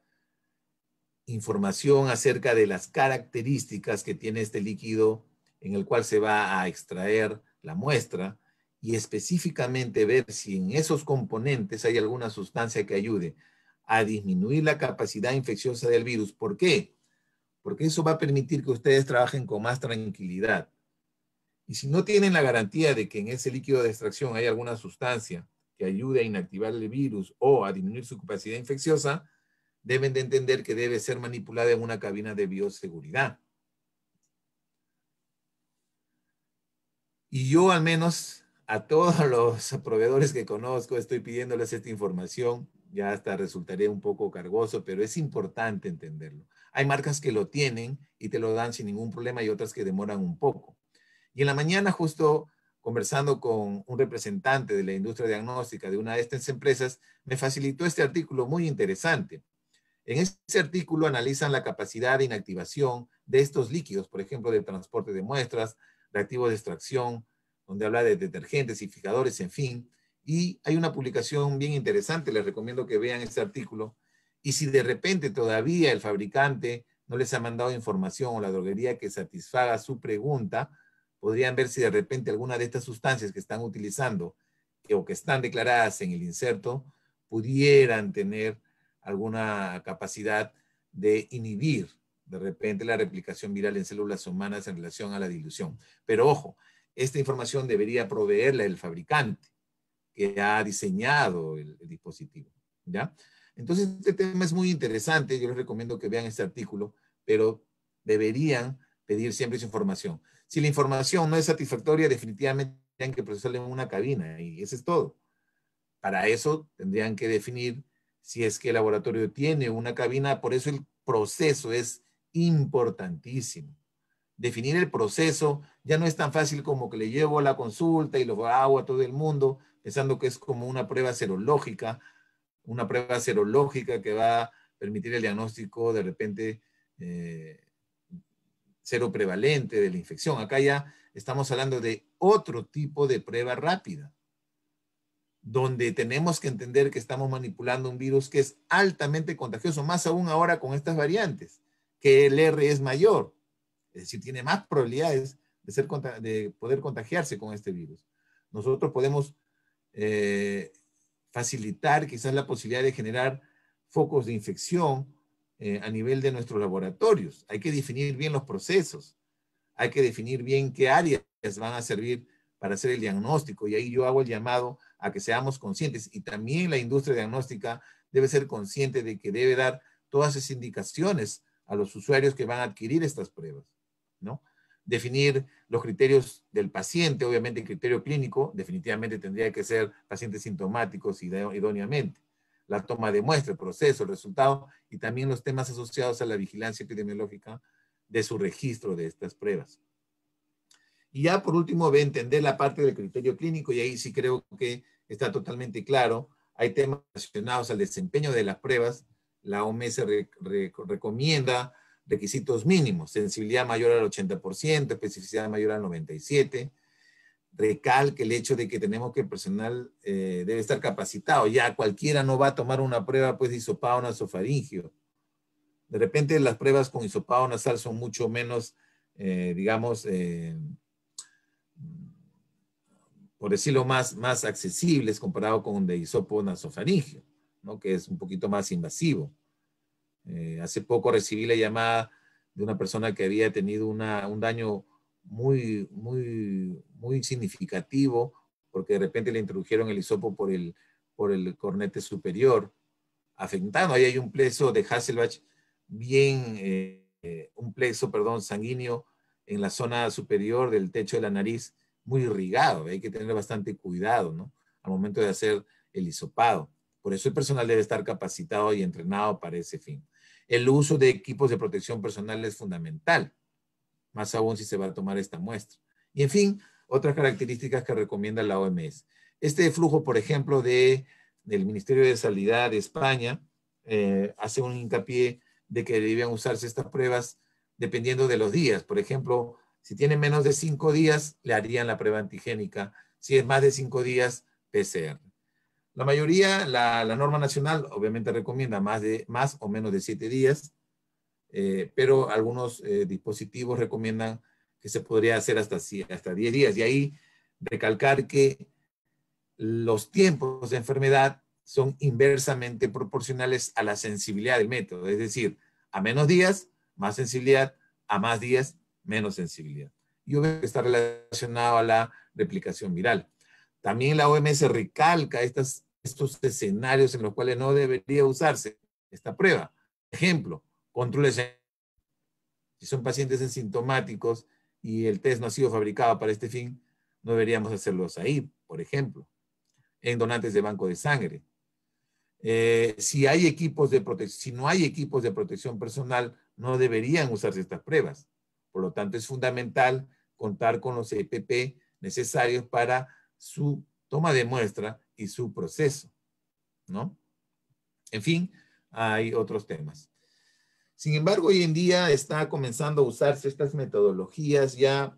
información acerca de las características que tiene este líquido en el cual se va a extraer la muestra y específicamente ver si en esos componentes hay alguna sustancia que ayude a disminuir la capacidad infecciosa del virus. ¿Por qué? Porque eso va a permitir que ustedes trabajen con más tranquilidad y si no tienen la garantía de que en ese líquido de extracción hay alguna sustancia que ayude a inactivar el virus o a disminuir su capacidad infecciosa, deben de entender que debe ser manipulada en una cabina de bioseguridad. Y yo al menos a todos los proveedores que conozco estoy pidiéndoles esta información. Ya hasta resultaría un poco cargoso, pero es importante entenderlo. Hay marcas que lo tienen y te lo dan sin ningún problema y otras que demoran un poco. Y en la mañana justo conversando con un representante de la industria diagnóstica de una de estas empresas, me facilitó este artículo muy interesante. En este artículo analizan la capacidad de inactivación de estos líquidos, por ejemplo, de transporte de muestras, reactivos de extracción, donde habla de detergentes y fijadores, en fin. Y hay una publicación bien interesante, les recomiendo que vean este artículo. Y si de repente todavía el fabricante no les ha mandado información o la droguería que satisfaga su pregunta, podrían ver si de repente alguna de estas sustancias que están utilizando o que están declaradas en el inserto pudieran tener alguna capacidad de inhibir de repente la replicación viral en células humanas en relación a la dilución. Pero ojo, esta información debería proveerla el fabricante que ha diseñado el, dispositivo. ¿ya? Entonces, este tema es muy interesante. Yo les recomiendo que vean este artículo, pero deberían pedir siempre esa información. Si la información no es satisfactoria, definitivamente tendrían que procesarla en una cabina y eso es todo. Para eso tendrían que definir si es que el laboratorio tiene una cabina, por eso el proceso es importantísimo. Definir el proceso ya no es tan fácil como que le llevo la consulta y lo hago a todo el mundo, pensando que es como una prueba serológica, una prueba serológica que va a permitir el diagnóstico de repente eh, cero prevalente de la infección. Acá ya estamos hablando de otro tipo de prueba rápida, donde tenemos que entender que estamos manipulando un virus que es altamente contagioso, más aún ahora con estas variantes, que el R es mayor, es decir, tiene más probabilidades de, ser, de poder contagiarse con este virus. Nosotros podemos eh, facilitar quizás la posibilidad de generar focos de infección eh, a nivel de nuestros laboratorios. Hay que definir bien los procesos, hay que definir bien qué áreas van a servir para hacer el diagnóstico y ahí yo hago el llamado a que seamos conscientes y también la industria diagnóstica debe ser consciente de que debe dar todas esas indicaciones a los usuarios que van a adquirir estas pruebas, ¿no? Definir los criterios del paciente, obviamente el criterio clínico definitivamente tendría que ser pacientes sintomáticos idóneamente la toma de muestra, el proceso, el resultado y también los temas asociados a la vigilancia epidemiológica de su registro de estas pruebas. Y ya por último, a entender la parte del criterio clínico y ahí sí creo que está totalmente claro. Hay temas relacionados al desempeño de las pruebas. La OMS recomienda requisitos mínimos, sensibilidad mayor al 80%, especificidad mayor al 97%, recalque el hecho de que tenemos que el personal eh, debe estar capacitado. Ya cualquiera no va a tomar una prueba pues de hisopado nasofaringio. De repente las pruebas con hisopado nasal son mucho menos, eh, digamos, eh, por decirlo más, más accesibles comparado con de hisopo nasofaringio, ¿no? que es un poquito más invasivo. hace poco recibí la llamada de una persona que había tenido un daño muy, muy, muy significativo, porque de repente le introdujeron el hisopo por el, por el cornete superior, afectando. Ahí hay un pleso de Hasselbach bien, eh, eh, un pleso, perdón, sanguíneo en la zona superior del techo de la nariz, muy irrigado. Hay que tener bastante cuidado, ¿no? Al momento de hacer el hisopado. Por eso el personal debe estar capacitado y entrenado para ese fin. El uso de equipos de protección personal es fundamental más aún si se va a tomar esta muestra. Y en fin, otras características que recomienda la OMS. Este flujo, por ejemplo, de, del Ministerio de Salud de España eh, hace un hincapié de que debían usarse estas pruebas dependiendo de los días. Por ejemplo, si tiene menos de cinco días, le harían la prueba antigénica. Si es más de cinco días, PCR. La mayoría, la, norma nacional obviamente recomienda más, de, más o menos de siete días. Eh, pero algunos eh, dispositivos recomiendan que se podría hacer hasta, hasta 10 días. Y ahí recalcar que los tiempos de enfermedad son inversamente proporcionales a la sensibilidad del método. Es decir, a menos días, más sensibilidad, a más días, menos sensibilidad. Y que está relacionado a la replicación viral. También la OMS recalca estos escenarios en los cuales no debería usarse esta prueba. Ejemplo, controles. Si son pacientes asintomáticos y el test no ha sido fabricado para este fin, no deberíamos hacerlos ahí, por ejemplo, en donantes de banco de sangre. Eh, si, hay equipos de si no hay equipos de protección personal, no deberían usarse estas pruebas. Por lo tanto, es fundamental contar con los EPP necesarios para su toma de muestra y su proceso, En fin, hay otros temas. Sin embargo, hoy en día está comenzando a usarse estas metodologías ya,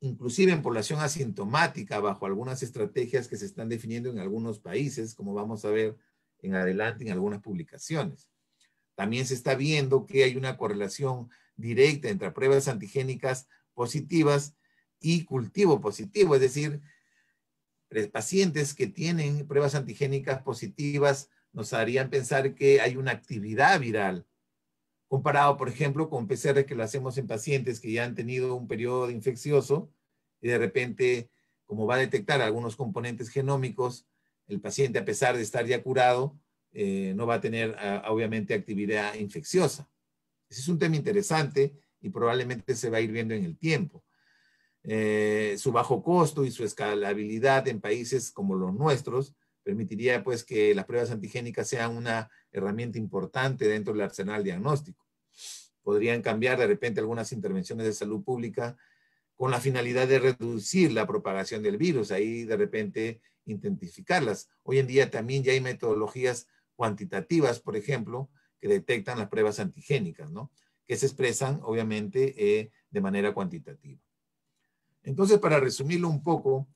inclusive en población asintomática, bajo algunas estrategias que se están definiendo en algunos países, como vamos a ver en adelante en algunas publicaciones. También se está viendo que hay una correlación directa entre pruebas antigénicas positivas y cultivo positivo, es decir, pacientes que tienen pruebas antigénicas positivas nos harían pensar que hay una actividad viral comparado, por ejemplo, con PCR que lo hacemos en pacientes que ya han tenido un periodo infeccioso y de repente, como va a detectar algunos componentes genómicos, el paciente, a pesar de estar ya curado, eh, no va a tener, ah, obviamente, actividad infecciosa. Ese es un tema interesante y probablemente se va a ir viendo en el tiempo. Eh, su bajo costo y su escalabilidad en países como los nuestros permitiría pues que las pruebas antigénicas sean una herramienta importante dentro del arsenal diagnóstico. Podrían cambiar de repente algunas intervenciones de salud pública con la finalidad de reducir la propagación del virus, ahí de repente intensificarlas. Hoy en día también ya hay metodologías cuantitativas, por ejemplo, que detectan las pruebas antigénicas, ¿no? Que se expresan, obviamente, eh, de manera cuantitativa. Entonces, para resumirlo un poco,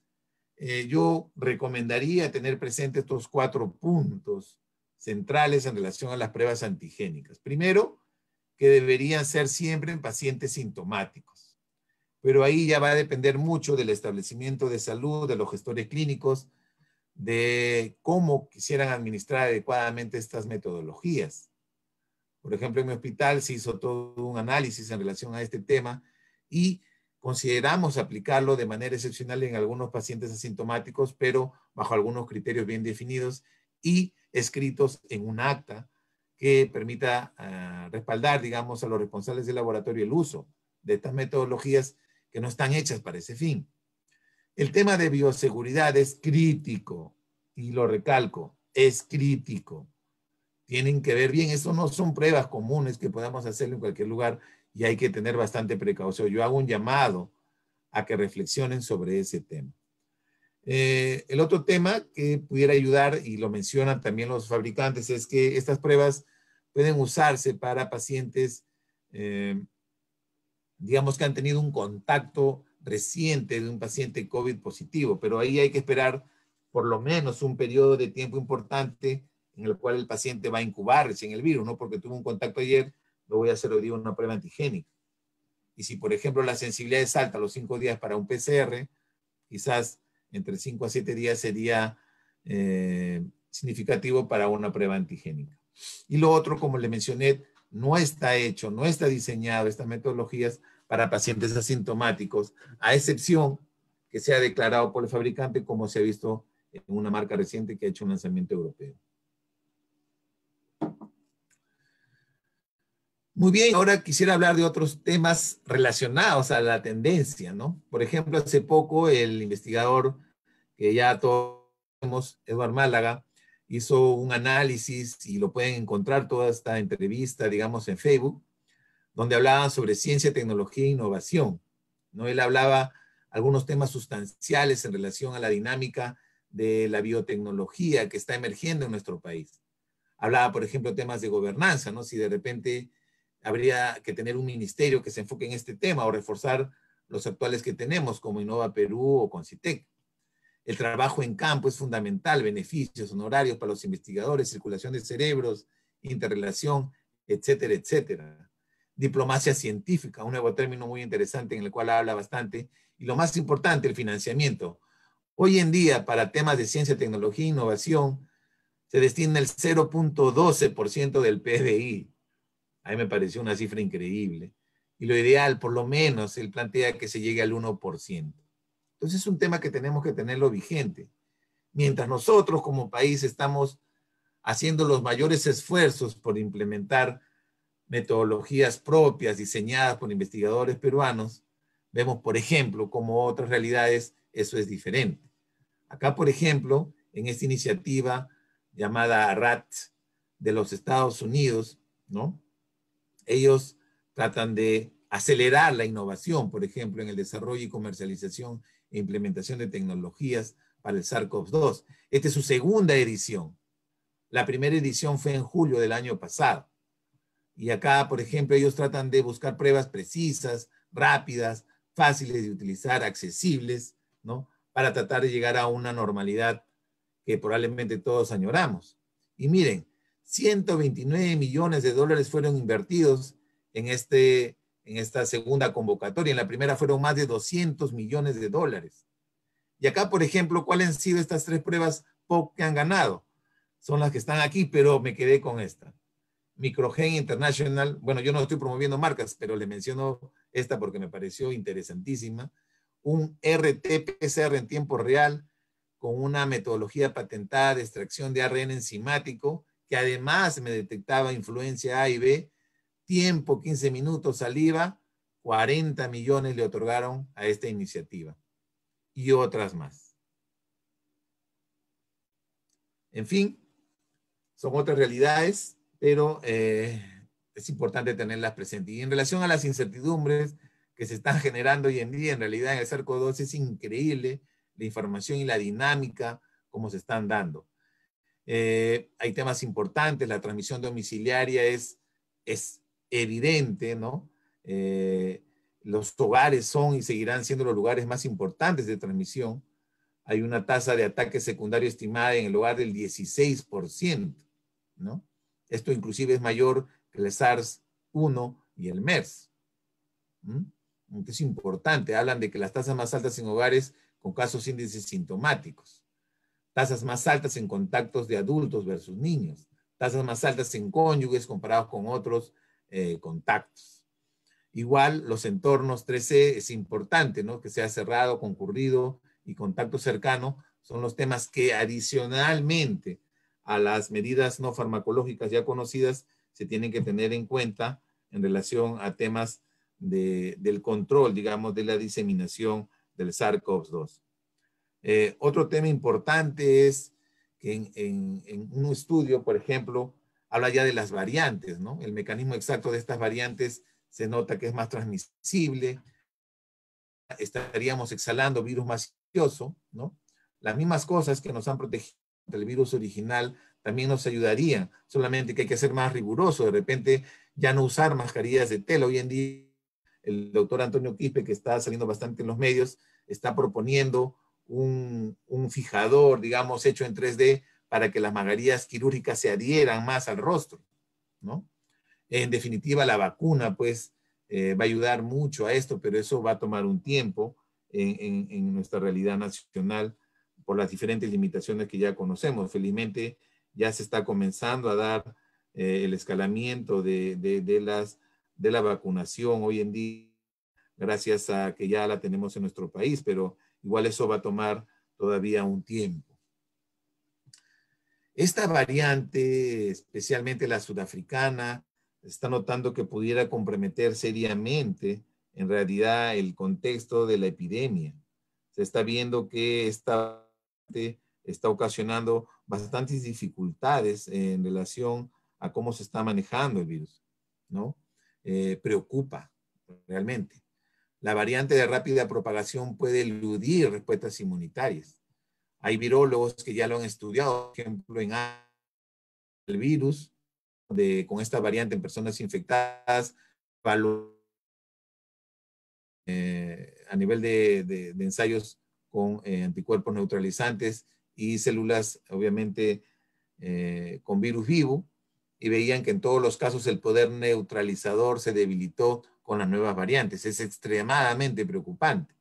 eh, yo recomendaría tener presente estos cuatro puntos centrales en relación a las pruebas antigénicas. Primero, que deberían ser siempre en pacientes sintomáticos, pero ahí ya va a depender mucho del establecimiento de salud, de los gestores clínicos, de cómo quisieran administrar adecuadamente estas metodologías. Por ejemplo, en mi hospital se hizo todo un análisis en relación a este tema y Consideramos aplicarlo de manera excepcional en algunos pacientes asintomáticos, pero bajo algunos criterios bien definidos y escritos en un acta que permita ah, respaldar, digamos, a los responsables del laboratorio el uso de estas metodologías que no están hechas para ese fin. El tema de bioseguridad es crítico, y lo recalco, es crítico. Tienen que ver bien, eso no son pruebas comunes que podamos hacerlo en cualquier lugar y hay que tener bastante precaución. Yo hago un llamado a que reflexionen sobre ese tema. Eh, el otro tema que pudiera ayudar, y lo mencionan también los fabricantes, es que estas pruebas pueden usarse para pacientes, eh, digamos que han tenido un contacto reciente de un paciente COVID positivo, pero ahí hay que esperar por lo menos un periodo de tiempo importante en el cual el paciente va a incubarse en el virus, ¿no? Porque tuvo un contacto ayer, lo voy a hacer hoy día una prueba antigénica. Y si, por ejemplo, la sensibilidad es alta, los cinco días para un PCR, quizás entre cinco a siete días sería eh, significativo para una prueba antigénica. Y lo otro, como le mencioné, no está hecho, no está diseñado estas metodologías para pacientes asintomáticos, a excepción que sea declarado por el fabricante, como se ha visto en una marca reciente que ha hecho un lanzamiento europeo. Muy bien, ahora quisiera hablar de otros temas relacionados a la tendencia, ¿no? Por ejemplo, hace poco el investigador que ya todos conocemos, Eduard Málaga, hizo un análisis y lo pueden encontrar toda esta entrevista, digamos, en Facebook, donde hablaba sobre ciencia, tecnología e innovación. ¿no? Él hablaba algunos temas sustanciales en relación a la dinámica de la biotecnología que está emergiendo en nuestro país. Hablaba, por ejemplo, temas de gobernanza, ¿no? Si de repente habría que tener un ministerio que se enfoque en este tema o reforzar los actuales que tenemos, como Innova Perú o Concitec. El trabajo en campo es fundamental, beneficios, honorarios para los investigadores, circulación de cerebros, interrelación, etcétera, etcétera. Diplomacia científica, un nuevo término muy interesante en el cual habla bastante. Y lo más importante, el financiamiento. Hoy en día, para temas de ciencia, tecnología e innovación, se destina el 0.12% del PBI. A mí me pareció una cifra increíble. Y lo ideal, por lo menos, él plantea que se llegue al 1%. Entonces es un tema que tenemos que tenerlo vigente. Mientras nosotros como país estamos haciendo los mayores esfuerzos por implementar metodologías propias diseñadas por investigadores peruanos, vemos, por ejemplo, como otras realidades eso es diferente. Acá, por ejemplo, en esta iniciativa llamada RAT de los Estados Unidos, ¿no? Ellos tratan de acelerar la innovación, por ejemplo, en el desarrollo y comercialización e implementación de tecnologías para el SARS-CoV-2. Esta es su segunda edición. La primera edición fue en julio del año pasado. Y acá, por ejemplo, ellos tratan de buscar pruebas precisas, rápidas, fáciles de utilizar, accesibles, ¿no? Para tratar de llegar a una normalidad que probablemente todos añoramos. Y miren, 129 millones de dólares fueron invertidos en, este, en esta segunda convocatoria. En la primera fueron más de 200 millones de dólares. Y acá, por ejemplo, ¿cuáles han sido estas tres pruebas POP que han ganado? Son las que están aquí, pero me quedé con esta. Microgen International, bueno, yo no estoy promoviendo marcas, pero le menciono esta porque me pareció interesantísima. Un RT-PCR en tiempo real con una metodología patentada de extracción de ARN enzimático que además me detectaba influencia A y B, tiempo 15 minutos saliva, 40 millones le otorgaron a esta iniciativa y otras más. En fin, son otras realidades, pero eh, es importante tenerlas presentes. Y en relación a las incertidumbres que se están generando hoy en día, en realidad en el cerco 2 es increíble la información y la dinámica como se están dando. Eh, hay temas importantes, la transmisión domiciliaria es, evidente, ¿no? Eh, los hogares son y seguirán siendo los lugares más importantes de transmisión. Hay una tasa de ataque secundario estimada en el hogar del 16%, ¿no? Esto inclusive es mayor que el SARS-1 y el MERS. Es importante, hablan de que las tasas más altas en hogares con casos índices sintomáticos tasas más altas en contactos de adultos versus niños, tasas más altas en cónyuges comparados con otros eh, contactos. Igual los entornos 3C es importante, ¿no? Que sea cerrado, concurrido y contacto cercano son los temas que adicionalmente a las medidas no farmacológicas ya conocidas se tienen que tener en cuenta en relación a temas del control, digamos, de la diseminación del SARS-CoV-2. Eh, otro tema importante es que en, un estudio, por ejemplo, habla ya de las variantes, ¿no? El mecanismo exacto de estas variantes se nota que es más transmisible. Estaríamos exhalando virus malicioso, ¿no? Las mismas cosas que nos han protegido del virus original también nos ayudarían, solamente que hay que ser más riguroso, de repente ya no usar mascarillas de tela. Hoy en día el doctor Antonio Quispe, que está saliendo bastante en los medios, está proponiendo un, fijador, digamos, hecho en 3D para que las magarías quirúrgicas se adhieran más al rostro, ¿no? En definitiva, la vacuna, pues, eh, va a ayudar mucho a esto, pero eso va a tomar un tiempo en, nuestra realidad nacional por las diferentes limitaciones que ya conocemos. Felizmente, ya se está comenzando a dar eh, el escalamiento de, las, de la vacunación hoy en día, gracias a que ya la tenemos en nuestro país, pero Igual eso va a tomar todavía un tiempo. Esta variante, especialmente la sudafricana, está notando que pudiera comprometer seriamente en realidad el contexto de la epidemia. Se está viendo que esta está ocasionando bastantes dificultades en relación a cómo se está manejando el virus, ¿no? Eh, preocupa realmente. La variante de rápida propagación puede eludir respuestas inmunitarias. Hay virólogos que ya lo han estudiado, por ejemplo, en el virus, de, con esta variante en personas infectadas, eh, a nivel de, ensayos con eh, anticuerpos neutralizantes y células, obviamente, eh, con virus vivo, y veían que en todos los casos el poder neutralizador se debilitó con las nuevas variantes. Es extremadamente preocupante.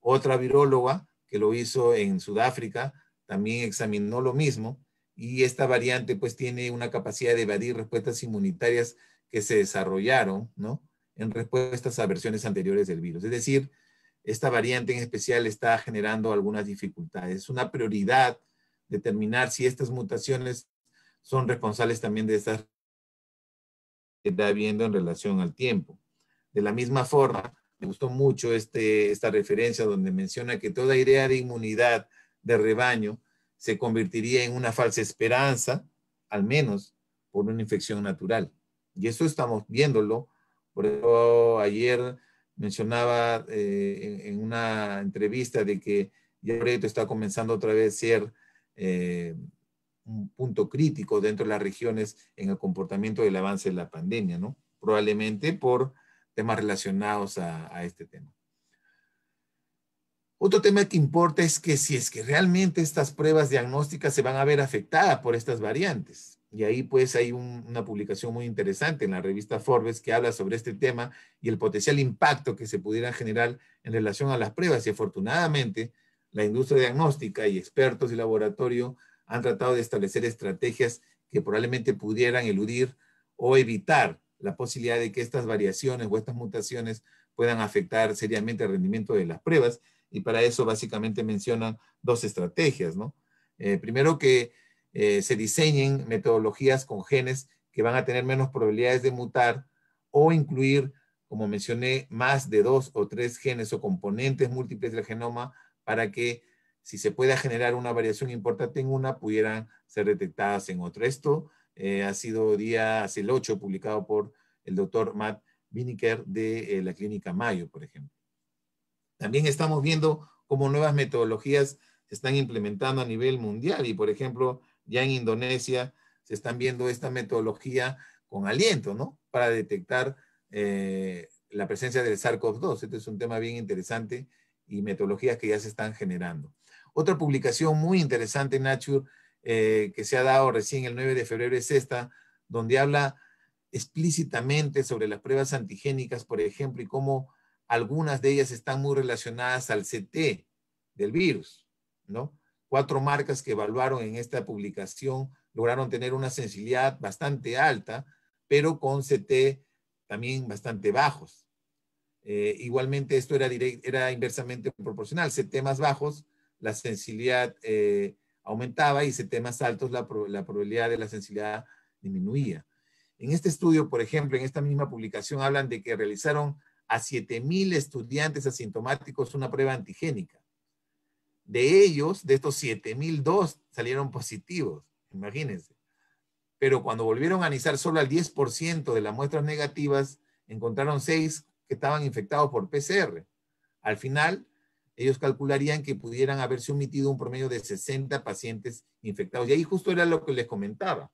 Otra viróloga que lo hizo en Sudáfrica también examinó lo mismo y esta variante pues tiene una capacidad de evadir respuestas inmunitarias que se desarrollaron, ¿no? En respuestas a versiones anteriores del virus. Es decir, esta variante en especial está generando algunas dificultades. Es una prioridad determinar si estas mutaciones son responsables también de estas que está habiendo en relación al tiempo. De la misma forma, me gustó mucho este, esta referencia donde menciona que toda idea de inmunidad de rebaño se convertiría en una falsa esperanza, al menos por una infección natural. Y eso estamos viéndolo. Por eso ayer mencionaba eh, en, una entrevista de que ya el está comenzando otra vez a ser eh, un punto crítico dentro de las regiones en el comportamiento del avance de la pandemia, ¿no? Probablemente por temas relacionados a, este tema. Otro tema que importa es que si es que realmente estas pruebas diagnósticas se van a ver afectadas por estas variantes. Y ahí pues hay una publicación muy interesante en la revista Forbes que habla sobre este tema y el potencial impacto que se pudiera generar en relación a las pruebas. Y afortunadamente la industria diagnóstica y expertos y laboratorio han tratado de establecer estrategias que probablemente pudieran eludir o evitar la posibilidad de que estas variaciones o estas mutaciones puedan afectar seriamente el rendimiento de las pruebas. Y para eso básicamente mencionan dos estrategias, ¿no? Eh, primero que eh, se diseñen metodologías con genes que van a tener menos probabilidades de mutar o incluir, como mencioné, más de dos o tres genes o componentes múltiples del genoma para que si se pueda generar una variación importante en una, pudieran ser detectadas en otra. Esto eh, ha sido día el 8 publicado por el doctor Matt Biniker de eh, la clínica Mayo, por ejemplo. También estamos viendo cómo nuevas metodologías se están implementando a nivel mundial y, por ejemplo, ya en Indonesia se están viendo esta metodología con aliento, ¿no? Para detectar eh, la presencia del SARS-CoV-2. Este es un tema bien interesante y metodologías que ya se están generando. Otra publicación muy interesante en Nature eh, que se ha dado recién el 9 de febrero es esta, donde habla explícitamente sobre las pruebas antigénicas, por ejemplo, y cómo algunas de ellas están muy relacionadas al CT del virus, ¿no? Cuatro marcas que evaluaron en esta publicación lograron tener una sensibilidad bastante alta, pero con CT también bastante bajos. Eh, igualmente, esto era, era inversamente proporcional. CT más bajos, la sensibilidad eh, aumentaba y se temas altos la, la probabilidad de la sensibilidad disminuía. En este estudio, por ejemplo, en esta misma publicación hablan de que realizaron a 7.000 estudiantes asintomáticos una prueba antigénica. De ellos, de estos 7.000, dos salieron positivos, imagínense. Pero cuando volvieron a analizar solo al 10% de las muestras negativas, encontraron seis que estaban infectados por PCR. Al final, ellos calcularían que pudieran haberse omitido un promedio de 60 pacientes infectados. Y ahí justo era lo que les comentaba.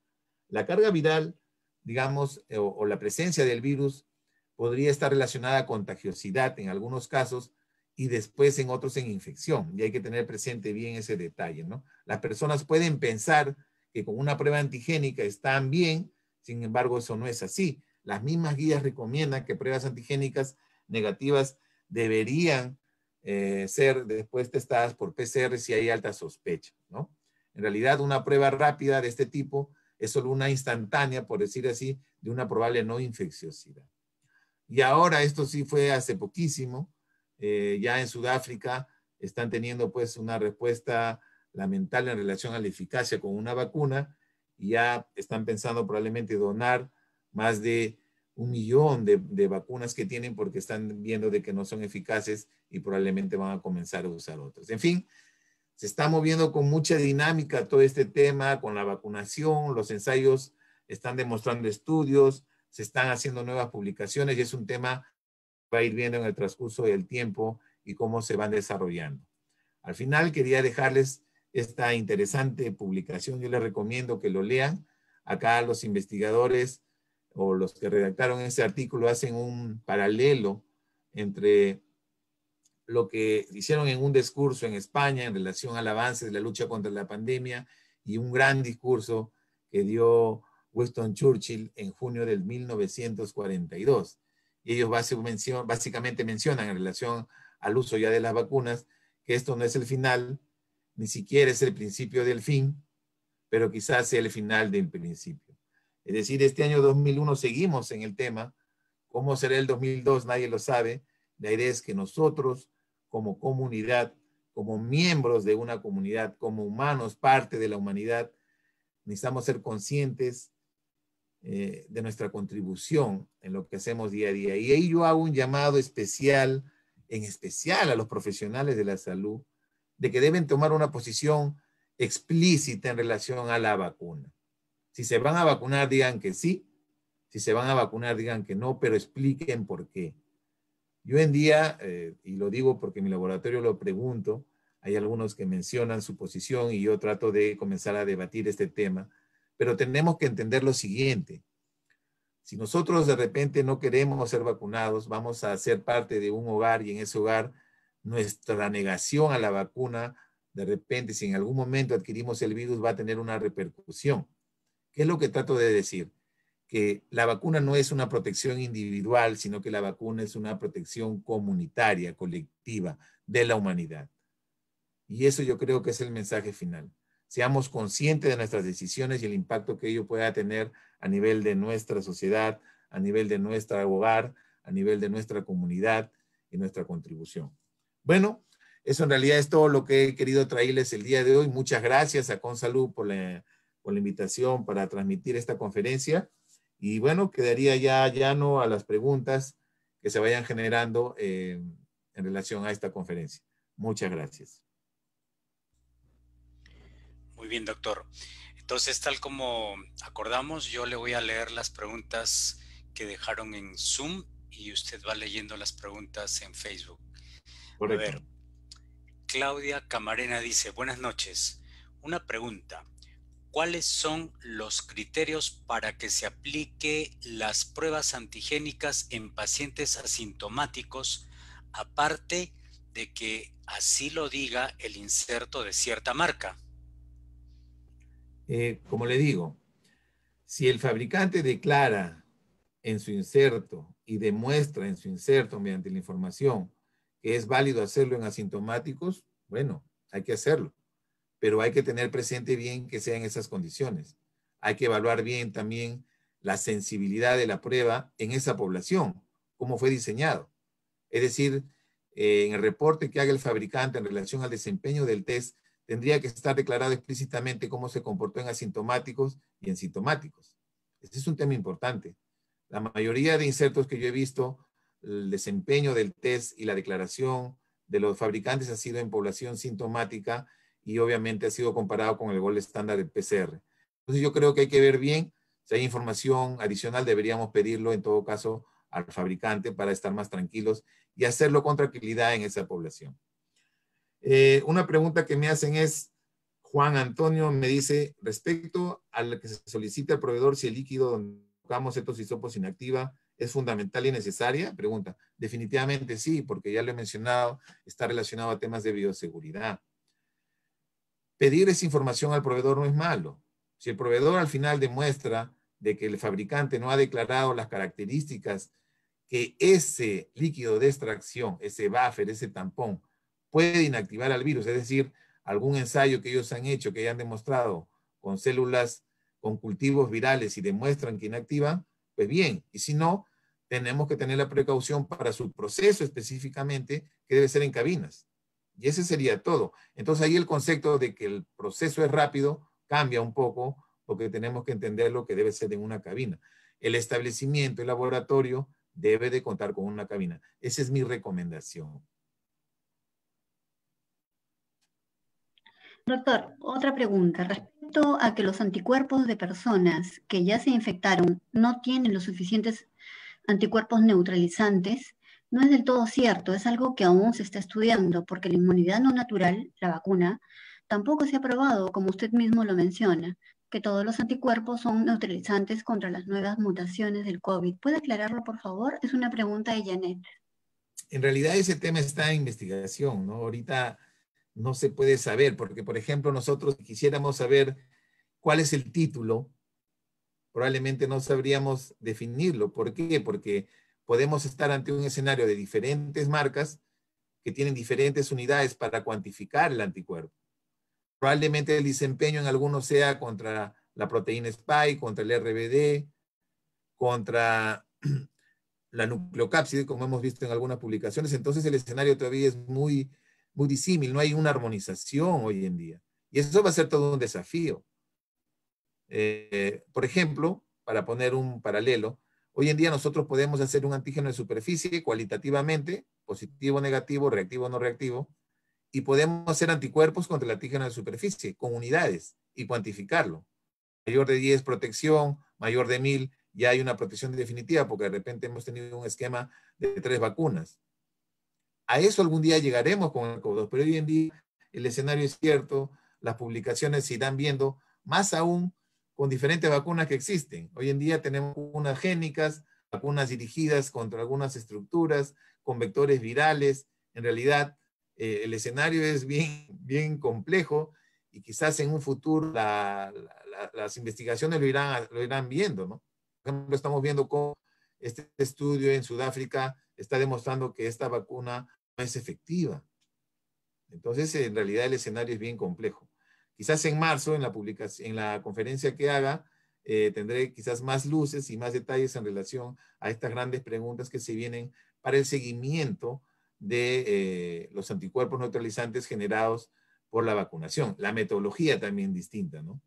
La carga viral, digamos, eh, o, la presencia del virus podría estar relacionada a contagiosidad en algunos casos y después en otros en infección. Y hay que tener presente bien ese detalle, ¿no? Las personas pueden pensar que con una prueba antigénica están bien, sin embargo, eso no es así. Las mismas guías recomiendan que pruebas antigénicas negativas deberían eh, ser después testadas por PCR si hay alta sospecha, ¿no? En realidad, una prueba rápida de este tipo es solo una instantánea, por decir así, de una probable no infecciosidad. Y ahora, esto sí fue hace poquísimo, eh, ya en Sudáfrica están teniendo pues una respuesta lamentable en relación a la eficacia con una vacuna y ya están pensando probablemente donar más de un millón de, vacunas que tienen porque están viendo de que no son eficaces y probablemente van a comenzar a usar otras. En fin, se está moviendo con mucha dinámica todo este tema, con la vacunación, los ensayos están demostrando estudios, se están haciendo nuevas publicaciones y es un tema que va a ir viendo en el transcurso del tiempo y cómo se van desarrollando. Al final quería dejarles esta interesante publicación, yo les recomiendo que lo lean. Acá los investigadores o los que redactaron ese artículo hacen un paralelo entre lo que hicieron en un discurso en España en relación al avance de la lucha contra la pandemia y un gran discurso que dio Winston Churchill en junio del 1942. Y ellos básicamente mencionan en relación al uso ya de las vacunas que esto no es el final, ni siquiera es el principio del fin, pero quizás sea el final del principio. Es decir, este año 2001 seguimos en el tema. ¿Cómo será el 2002? Nadie lo sabe. La idea es que nosotros, como comunidad, como miembros de una comunidad, como humanos, parte de la humanidad, necesitamos ser conscientes eh, de nuestra contribución en lo que hacemos día a día. Y ahí yo hago un llamado especial, en especial a los profesionales de la salud, de que deben tomar una posición explícita en relación a la vacuna. Si se van a vacunar, digan que sí. Si se van a vacunar, digan que no, pero expliquen por qué. Yo en día, eh, y lo digo porque en mi laboratorio lo pregunto, hay algunos que mencionan su posición y yo trato de comenzar a debatir este tema, pero tenemos que entender lo siguiente. Si nosotros de repente no queremos ser vacunados, vamos a ser parte de un hogar y en ese hogar nuestra negación a la vacuna, de repente, si en algún momento adquirimos el virus, va a tener una repercusión. ¿Qué es lo que trato de decir? Que la vacuna no es una protección individual, sino que la vacuna es una protección comunitaria, colectiva, de la humanidad. Y eso yo creo que es el mensaje final. Seamos conscientes de nuestras decisiones y el impacto que ello pueda tener a nivel de nuestra sociedad, a nivel de nuestro hogar, a nivel de nuestra comunidad y nuestra contribución. Bueno, eso en realidad es todo lo que he querido traerles el día de hoy. Muchas gracias a Consalud por la con la invitación para transmitir esta conferencia. Y bueno, quedaría ya llano a las preguntas que se vayan generando en relación a esta conferencia. Muchas gracias. Muy bien, doctor. Entonces, tal como acordamos, yo le voy a leer las preguntas que dejaron en Zoom y usted va leyendo las preguntas en Facebook. Correcto. ver, Claudia Camarena dice, buenas noches. Una pregunta cuáles son los criterios para que se aplique las pruebas antigénicas en pacientes asintomáticos, aparte de que así lo diga el inserto de cierta marca. Eh, como le digo, si el fabricante declara en su inserto y demuestra en su inserto mediante la información que es válido hacerlo en asintomáticos, bueno, hay que hacerlo pero hay que tener presente bien que sean esas condiciones. Hay que evaluar bien también la sensibilidad de la prueba en esa población, cómo fue diseñado. Es decir, eh, en el reporte que haga el fabricante en relación al desempeño del test, tendría que estar declarado explícitamente cómo se comportó en asintomáticos y en sintomáticos. Ese es un tema importante. La mayoría de insertos que yo he visto, el desempeño del test y la declaración de los fabricantes ha sido en población sintomática y obviamente ha sido comparado con el gol estándar del PCR. Entonces yo creo que hay que ver bien, si hay información adicional deberíamos pedirlo en todo caso al fabricante para estar más tranquilos y hacerlo con tranquilidad en esa población. Eh, una pregunta que me hacen es, Juan Antonio me dice, respecto a lo que se solicita al proveedor si el líquido donde tocamos estos hisopos inactiva es fundamental y necesaria, pregunta. Definitivamente sí, porque ya lo he mencionado, está relacionado a temas de bioseguridad pedir esa información al proveedor no es malo. Si el proveedor al final demuestra de que el fabricante no ha declarado las características que ese líquido de extracción, ese buffer, ese tampón, puede inactivar al virus, es decir, algún ensayo que ellos han hecho, que hayan demostrado con células, con cultivos virales y demuestran que inactiva, pues bien, y si no, tenemos que tener la precaución para su proceso específicamente, que debe ser en cabinas. Y ese sería todo. Entonces ahí el concepto de que el proceso es rápido cambia un poco porque tenemos que entender lo que debe ser en una cabina. El establecimiento, el laboratorio, debe de contar con una cabina. Esa es mi recomendación. Doctor, otra pregunta. Respecto a que los anticuerpos de personas que ya se infectaron no tienen los suficientes anticuerpos neutralizantes, no es del todo cierto, es algo que aún se está estudiando, porque la inmunidad no natural, la vacuna, tampoco se ha probado, como usted mismo lo menciona, que todos los anticuerpos son neutralizantes contra las nuevas mutaciones del COVID. ¿Puede aclararlo, por favor? Es una pregunta de Janet. En realidad ese tema está en investigación, ¿no? Ahorita no se puede saber, porque, por ejemplo, nosotros quisiéramos saber cuál es el título, probablemente no sabríamos definirlo. ¿Por qué? Porque podemos estar ante un escenario de diferentes marcas que tienen diferentes unidades para cuantificar el anticuerpo. Probablemente el desempeño en algunos sea contra la proteína spike, contra el RBD, contra la nucleocápside, como hemos visto en algunas publicaciones. Entonces el escenario todavía es muy, muy disímil, no hay una armonización hoy en día. Y eso va a ser todo un desafío. Eh, por ejemplo, para poner un paralelo, Hoy en día nosotros podemos hacer un antígeno de superficie cualitativamente, positivo, negativo, reactivo, o no reactivo, y podemos hacer anticuerpos contra el antígeno de superficie con unidades y cuantificarlo. Mayor de 10 protección, mayor de 1000 ya hay una protección definitiva porque de repente hemos tenido un esquema de tres vacunas. A eso algún día llegaremos con el covid 2 pero hoy en día el escenario es cierto, las publicaciones se irán viendo, más aún con diferentes vacunas que existen. Hoy en día tenemos unas génicas, vacunas dirigidas contra algunas estructuras, con vectores virales. En realidad, eh, el escenario es bien, bien complejo y quizás en un futuro las investigaciones lo irán, lo irán viendo, ¿no? Por ejemplo, estamos viendo cómo este estudio en Sudáfrica está demostrando que esta vacuna no es efectiva. Entonces, en realidad el escenario es bien complejo. Quizás en marzo, en la, publicación, en la conferencia que haga, eh, tendré quizás más luces y más detalles en relación a estas grandes preguntas que se vienen para el seguimiento de eh, los anticuerpos neutralizantes generados por la vacunación. La metodología también distinta, ¿no?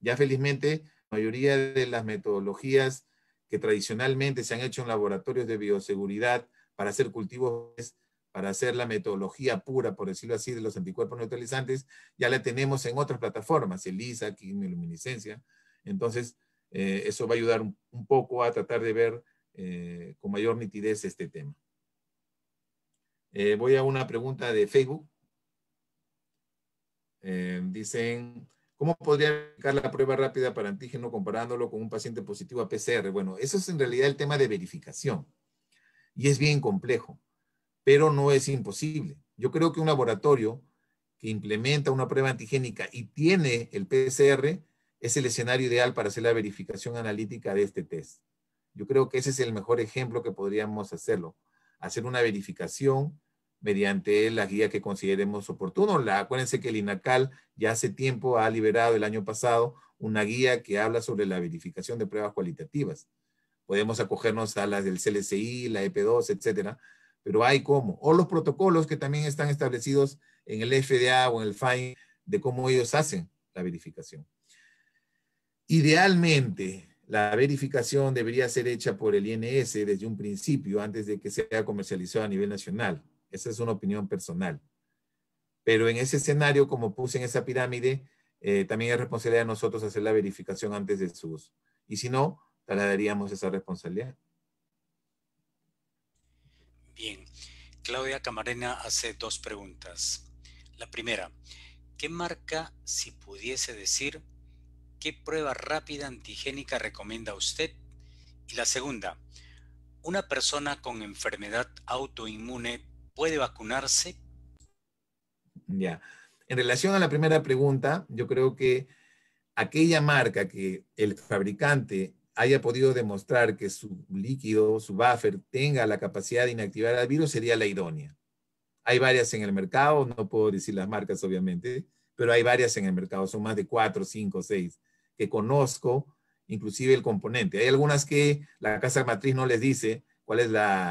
Ya felizmente, la mayoría de las metodologías que tradicionalmente se han hecho en laboratorios de bioseguridad para hacer cultivos para hacer la metodología pura, por decirlo así, de los anticuerpos neutralizantes, ya la tenemos en otras plataformas, ELISA, quimioluminiscencia. Entonces, eh, eso va a ayudar un, poco a tratar de ver eh, con mayor nitidez este tema. Eh, voy a una pregunta de Facebook. dicen, ¿Cómo podría aplicar la prueba rápida para antígeno comparándolo con un paciente positivo a PCR? Bueno, eso es en realidad el tema de verificación y es bien complejo pero no es imposible. Yo creo que un laboratorio que implementa una prueba antigénica y tiene el PCR es el escenario ideal para hacer la verificación analítica de este test. Yo creo que ese es el mejor ejemplo que podríamos hacerlo, hacer una verificación mediante la guía que consideremos oportuno. La, acuérdense que el INACAL ya hace tiempo ha liberado el año pasado una guía que habla sobre la verificación de pruebas cualitativas. Podemos acogernos a las del CLCI, la EP2, etcétera, pero hay cómo. O los protocolos que también están establecidos en el FDA o en el FINE de cómo ellos hacen la verificación. Idealmente, la verificación debería ser hecha por el INS desde un principio, antes de que sea comercializado a nivel nacional. Esa es una opinión personal. Pero en ese escenario, como puse en esa pirámide, eh, también es responsabilidad de nosotros hacer la verificación antes de su uso. Y si no, trasladaríamos esa responsabilidad. Bien, Claudia Camarena hace dos preguntas. La primera, ¿qué marca, si pudiese decir, qué prueba rápida antigénica recomienda usted? Y la segunda, ¿una persona con enfermedad autoinmune puede vacunarse? Ya, en relación a la primera pregunta, yo creo que aquella marca que el fabricante haya podido demostrar que su líquido, su buffer, tenga la capacidad de inactivar al virus sería la idónea. Hay varias en el mercado, no puedo decir las marcas obviamente, pero hay varias en el mercado, son más de cuatro, cinco, seis, que conozco, inclusive el componente. Hay algunas que la casa matriz no les dice cuál es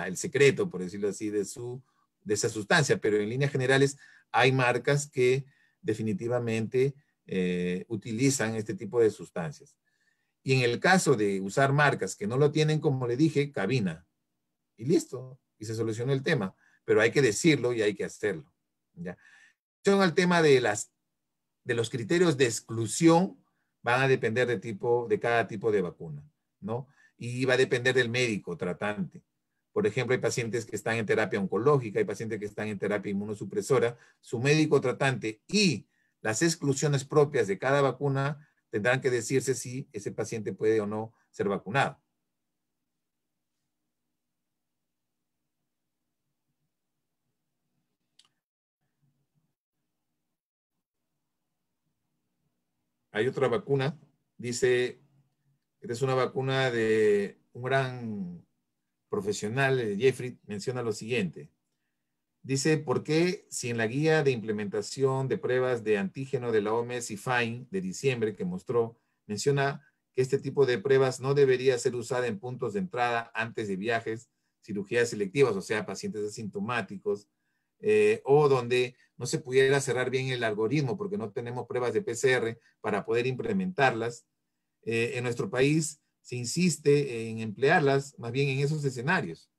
el secreto, por decirlo así, de, su, de esa sustancia, pero en líneas generales hay marcas que definitivamente eh, utilizan este tipo de sustancias. Y en el caso de usar marcas que no lo tienen, como le dije, cabina. Y listo. Y se solucionó el tema. Pero hay que decirlo y hay que hacerlo. ¿ya? al tema de, las, de los criterios de exclusión van a depender de, tipo, de cada tipo de vacuna, ¿no? Y va a depender del médico tratante. Por ejemplo, hay pacientes que están en terapia oncológica, hay pacientes que están en terapia inmunosupresora. Su médico tratante y las exclusiones propias de cada vacuna tendrán que decirse si ese paciente puede o no ser vacunado. Hay otra vacuna, dice, esta es una vacuna de un gran profesional, Jeffrey, menciona lo siguiente. Dice, ¿por qué si en la guía de implementación de pruebas de antígeno de la OMS y FINE de diciembre que mostró, menciona que este tipo de pruebas no debería ser usada en puntos de entrada antes de viajes, cirugías selectivas, o sea, pacientes asintomáticos, eh, o donde no se pudiera cerrar bien el algoritmo porque no tenemos pruebas de PCR para poder implementarlas. Eh, en nuestro país se insiste en emplearlas más bien en esos escenarios.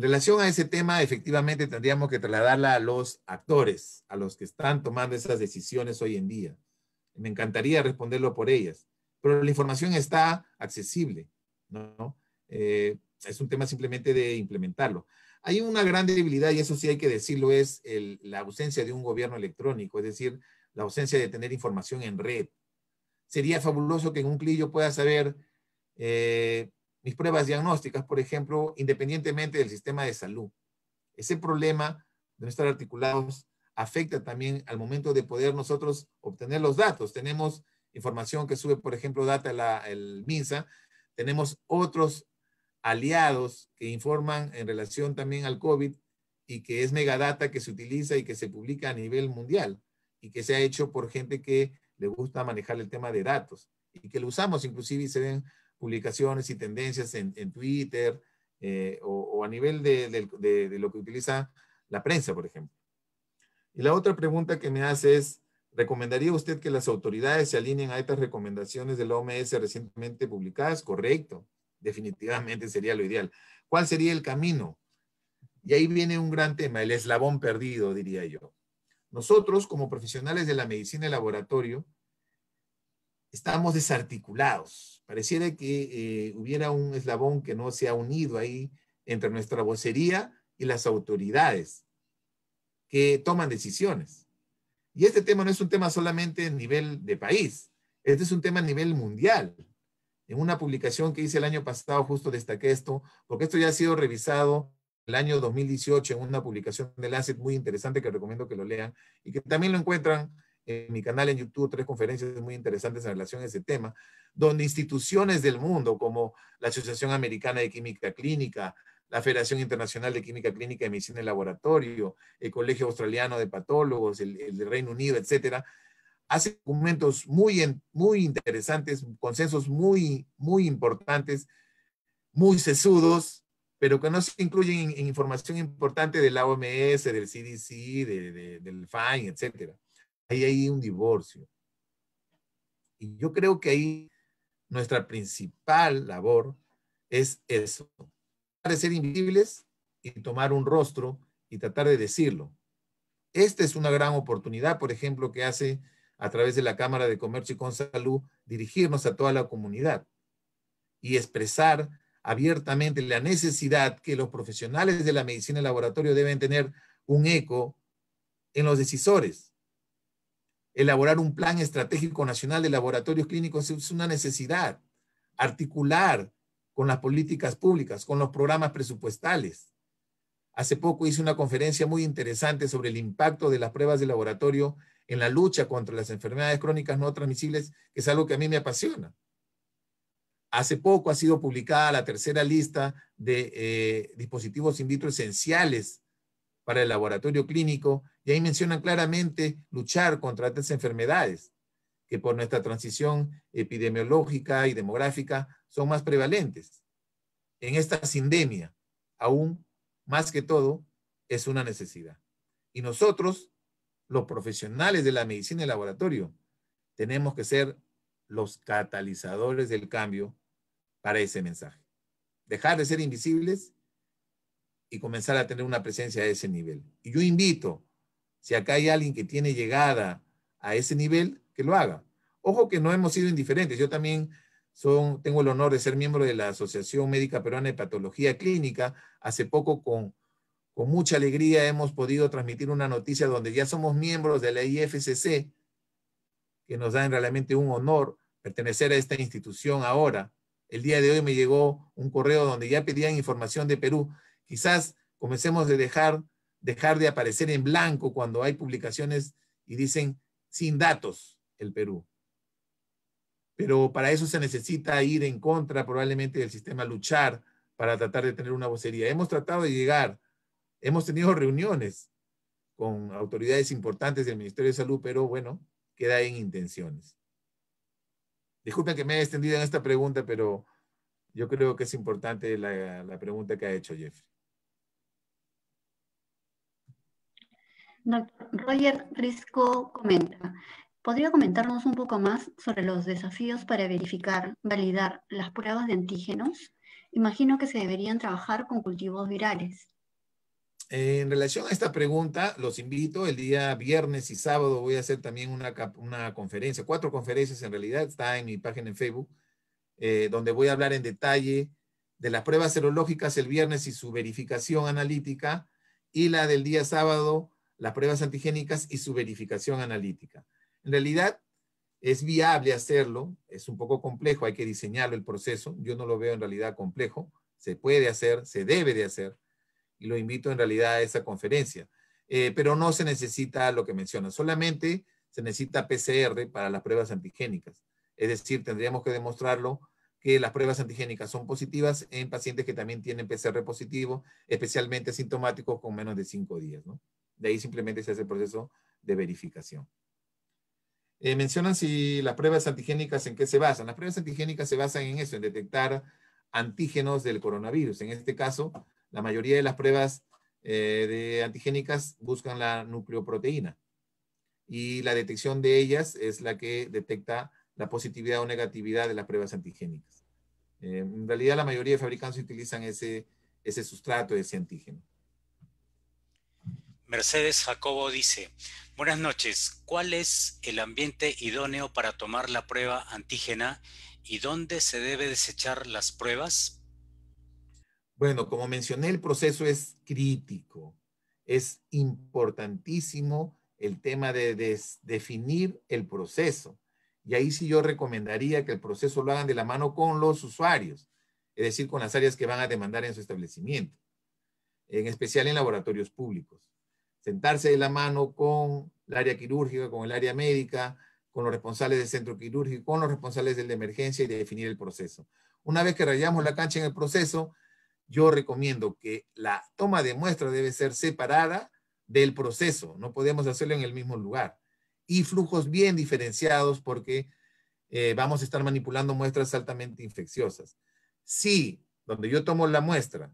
En relación a ese tema, efectivamente tendríamos que trasladarla a los actores, a los que están tomando esas decisiones hoy en día. Me encantaría responderlo por ellas, pero la información está accesible, ¿no? Eh, es un tema simplemente de implementarlo. Hay una gran debilidad, y eso sí hay que decirlo, es la ausencia de un gobierno electrónico, es decir, la ausencia de tener información en red. Sería fabuloso que en un clic yo pueda saber eh, mis pruebas diagnósticas, por ejemplo, independientemente del sistema de salud. Ese problema de no estar articulados afecta también al momento de poder nosotros obtener los datos. Tenemos información que sube, por ejemplo, data el MINSA. Tenemos otros aliados que informan en relación también al COVID y que es megadata que se utiliza y que se publica a nivel mundial y que se ha hecho por gente que le gusta manejar el tema de datos y que lo usamos inclusive y se ven publicaciones y tendencias en, Twitter eh, o, a nivel de, lo que utiliza la prensa, por ejemplo. Y la otra pregunta que me hace es, ¿recomendaría usted que las autoridades se alineen a estas recomendaciones de la OMS recientemente publicadas? Correcto, definitivamente sería lo ideal. ¿Cuál sería el camino? Y ahí viene un gran tema, el eslabón perdido, diría yo. Nosotros, como profesionales de la medicina de laboratorio, estamos desarticulados. Pareciera que eh, hubiera un eslabón que no se ha unido ahí entre nuestra vocería y las autoridades que toman decisiones. Y este tema no es un tema solamente a nivel de país, este es un tema a nivel mundial. En una publicación que hice el año pasado, justo destaqué esto, porque esto ya ha sido revisado el año 2018 en una publicación de Lancet muy interesante que recomiendo que lo lean y que también lo encuentran en mi canal en YouTube tres conferencias muy interesantes en relación a ese tema, donde instituciones del mundo como la Asociación Americana de Química Clínica, la Federación Internacional de Química Clínica y Medicina de Laboratorio, el Colegio Australiano de Patólogos, el, del Reino Unido, etcétera, hacen documentos muy, muy interesantes, consensos muy, muy importantes, muy sesudos, pero que no se incluyen en, información importante de la OMS, del CDC, del FINE, etcétera. Hay ahí un divorcio. Y yo creo que ahí nuestra principal labor es eso, de ser invisibles y tomar un rostro y tratar de decirlo. Esta es una gran oportunidad, por ejemplo, que hace a través de la Cámara de Comercio y con Salud dirigirnos a toda la comunidad y expresar abiertamente la necesidad que los profesionales de la medicina y laboratorio deben tener un eco en los decisores Elaborar un plan estratégico nacional de laboratorios clínicos es una necesidad. Articular con las políticas públicas, con los programas presupuestales. Hace poco hice una conferencia muy interesante sobre el impacto de las pruebas de laboratorio en la lucha contra las enfermedades crónicas no transmisibles, que es algo que a mí me apasiona. Hace poco ha sido publicada la tercera lista de eh, dispositivos in vitro esenciales para el laboratorio clínico, y ahí mencionan claramente luchar contra estas enfermedades, que por nuestra transición epidemiológica y demográfica son más prevalentes. En esta sindemia, aún más que todo, es una necesidad. Y nosotros, los profesionales de la medicina y laboratorio, tenemos que ser los catalizadores del cambio para ese mensaje. Dejar de ser invisibles y comenzar a tener una presencia a ese nivel. Y yo invito, si acá hay alguien que tiene llegada a ese nivel, que lo haga. Ojo que no hemos sido indiferentes. Yo también son, tengo el honor de ser miembro de la Asociación Médica Peruana de Patología Clínica. Hace poco con, con mucha alegría hemos podido transmitir una noticia donde ya somos miembros de la IFCC, que nos dan realmente un honor pertenecer a esta institución ahora. El día de hoy me llegó un correo donde ya pedían información de Perú Quizás comencemos de dejar, dejar de aparecer en blanco cuando hay publicaciones y dicen sin datos el Perú. Pero para eso se necesita ir en contra probablemente del sistema, luchar para tratar de tener una vocería. Hemos tratado de llegar, hemos tenido reuniones con autoridades importantes del Ministerio de Salud, pero bueno, queda en intenciones. Disculpen que me he extendido en esta pregunta, pero yo creo que es importante la, la pregunta que ha hecho Jeffrey. Doctor Roger Risco comenta, ¿podría comentarnos un poco más sobre los desafíos para verificar, validar las pruebas de antígenos? Imagino que se deberían trabajar con cultivos virales. En relación a esta pregunta, los invito, el día viernes y sábado voy a hacer también una, conferencia, cuatro conferencias en realidad, está en mi página en Facebook, eh, donde voy a hablar en detalle de las pruebas serológicas el viernes y su verificación analítica, y la del día sábado las pruebas antigénicas y su verificación analítica. En realidad, es viable hacerlo, es un poco complejo, hay que diseñarlo el proceso. Yo no lo veo en realidad complejo, se puede hacer, se debe de hacer, y lo invito en realidad a esa conferencia. Eh, pero no se necesita lo que menciona, solamente se necesita PCR para las pruebas antigénicas. Es decir, tendríamos que demostrarlo que las pruebas antigénicas son positivas en pacientes que también tienen PCR positivo, especialmente sintomáticos con menos de cinco días, ¿no? De ahí simplemente se hace el proceso de verificación. Eh, mencionan si las pruebas antigénicas en qué se basan. Las pruebas antigénicas se basan en eso, en detectar antígenos del coronavirus. En este caso, la mayoría de las pruebas eh, de antigénicas buscan la nucleoproteína y la detección de ellas es la que detecta la positividad o negatividad de las pruebas antigénicas. Eh, en realidad la mayoría de fabricantes utilizan ese, ese sustrato, ese antígeno. Mercedes Jacobo dice, buenas noches, ¿cuál es el ambiente idóneo para tomar la prueba antígena y dónde se debe desechar las pruebas? Bueno, como mencioné, el proceso es crítico. Es importantísimo el tema de definir el proceso. Y ahí sí yo recomendaría que el proceso lo hagan de la mano con los usuarios, es decir, con las áreas que van a demandar en su establecimiento, en especial en laboratorios públicos sentarse de la mano con el área quirúrgica, con el área médica, con los responsables del centro quirúrgico, con los responsables de la emergencia y definir el proceso. Una vez que rayamos la cancha en el proceso, yo recomiendo que la toma de muestra debe ser separada del proceso, no podemos hacerlo en el mismo lugar. Y flujos bien diferenciados porque eh, vamos a estar manipulando muestras altamente infecciosas. Si donde yo tomo la muestra